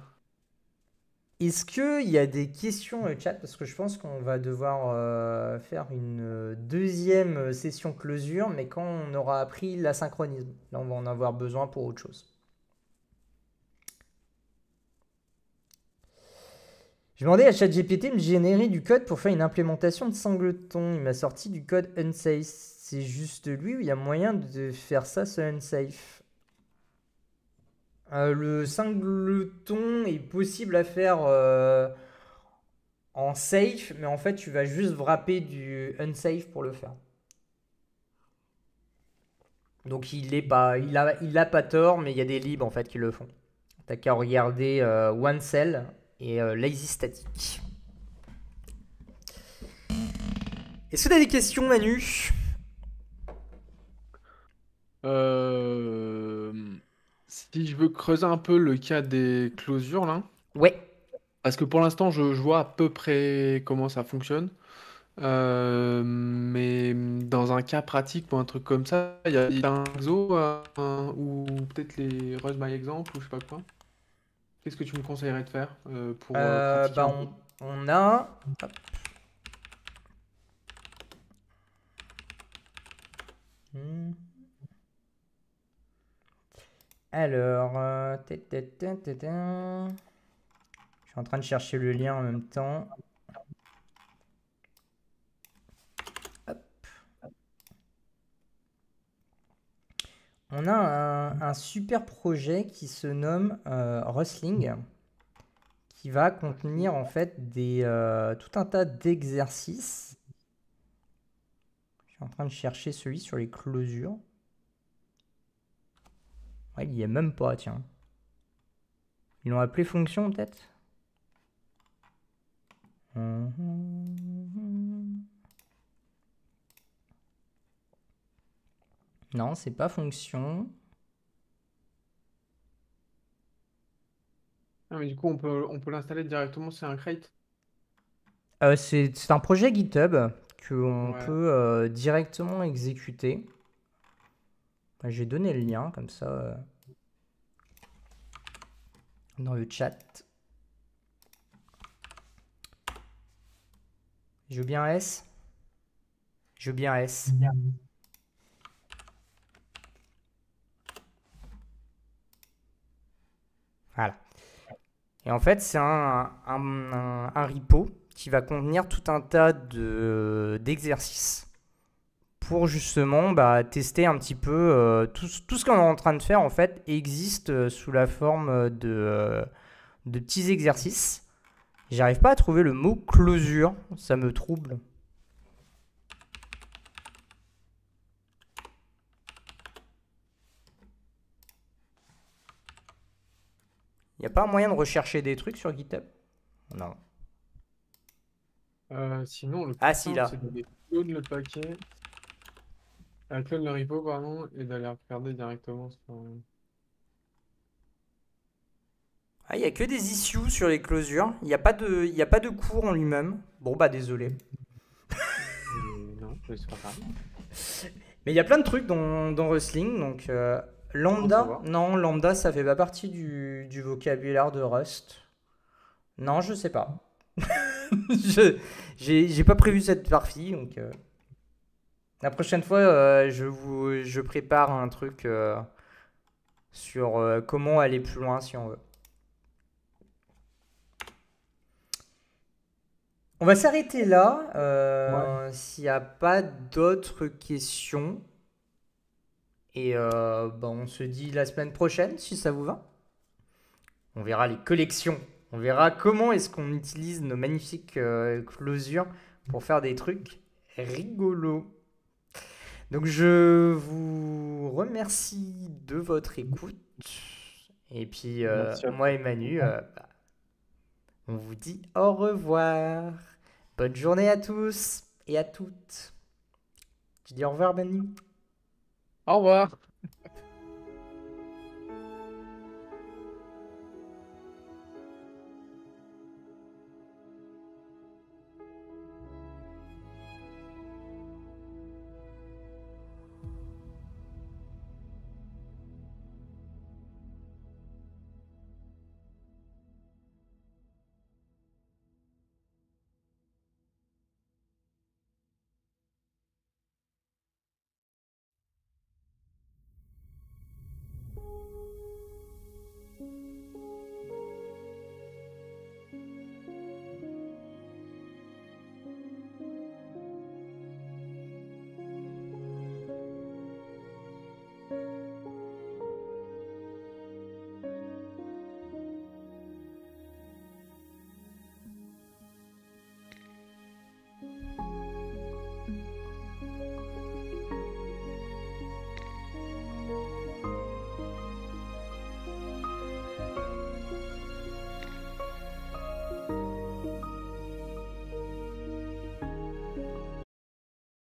Est-ce qu'il y a des questions, euh, chat Parce que je pense qu'on va devoir euh, faire une euh, deuxième session closure, mais quand on aura appris l'asynchronisme. Là, on va en avoir besoin pour autre chose. Je demandais à ChatGPT de me générer du code pour faire une implémentation de Singleton. Il m'a sorti du code unsafe. C'est juste lui où il y a moyen de faire ça seul safe. Euh, le singleton est possible à faire euh, en safe, mais en fait, tu vas juste wrapper du unsafe pour le faire. Donc il est pas, il a, il a pas tort, mais il y a des libres en fait qui le font. T'as qu'à regarder euh, One Cell et Lazy Static. Est-ce que t'as des questions, Manu euh, si je veux creuser un peu le cas des closures, là. Ouais. Parce que pour l'instant, je, vois à peu près comment ça fonctionne. Euh, mais dans un cas pratique pour un truc comme ça, il y, a un exo euh, ou peut-être les Rush my Exemple ou je sais pas quoi. Qu'est-ce que tu me conseillerais de faire pour euh, bah, on, a. Alors, euh, je suis en train de chercher le lien en même temps. On a un, super projet qui se nomme euh, Rustling, qui va contenir en fait des, euh, tout un tas d'exercices. Je suis en train de chercher celui sur les closures. Ouais, il n'y est même pas, tiens. Ils l'ont appelé fonction, peut-être mhm. Non, c'est pas fonction. Ah, mais du coup, on peut, on peut l'installer directement, c'est un crate. Euh, c'est un projet GitHub qu'on peut euh, directement exécuter. Je vais donner le lien comme ça euh, dans le chat. Je veux bien S. Je veux bien S. Voilà. Et en fait, c'est un, un, repo qui va contenir tout un tas d'exercices pour justement bah, tester un petit peu euh, tout, ce qu'on est en train de faire en fait existe euh, sous la forme euh, de, de petits exercices. J'arrive pas à trouver le mot closure, ça me trouble. Il n'y a pas moyen de rechercher des trucs sur GitHub Non. sinon, le ah, si, là. Un clone repo, pardon, et d'aller regarder directement euh, Ah, il n'y a que des issues sur les closures. Il n'y a, pas de, a pas de cours en lui-même. Bon, bah, désolé. non, sais pas Mais il y a plein de trucs dans, dans Rustling, donc... Euh, lambda, non, lambda, ça fait pas partie du, vocabulaire de Rust. Non, je sais pas. j'ai pas prévu cette partie, donc... Euh, la prochaine fois, euh, je, vous, je prépare un truc euh, sur euh, comment aller plus loin si on veut. On va s'arrêter là. S'il n'y a pas d'autres questions. Et ben, on se dit la semaine prochaine, si ça vous va. On verra les collections. On verra comment est-ce qu'on utilise nos magnifiques closures pour faire des trucs rigolos. Donc je vous remercie de votre écoute. Et puis euh, sur moi et Manu, euh, bah, on vous dit au revoir. Bonne journée à tous et à toutes. tu dis au revoir Manu. Au revoir.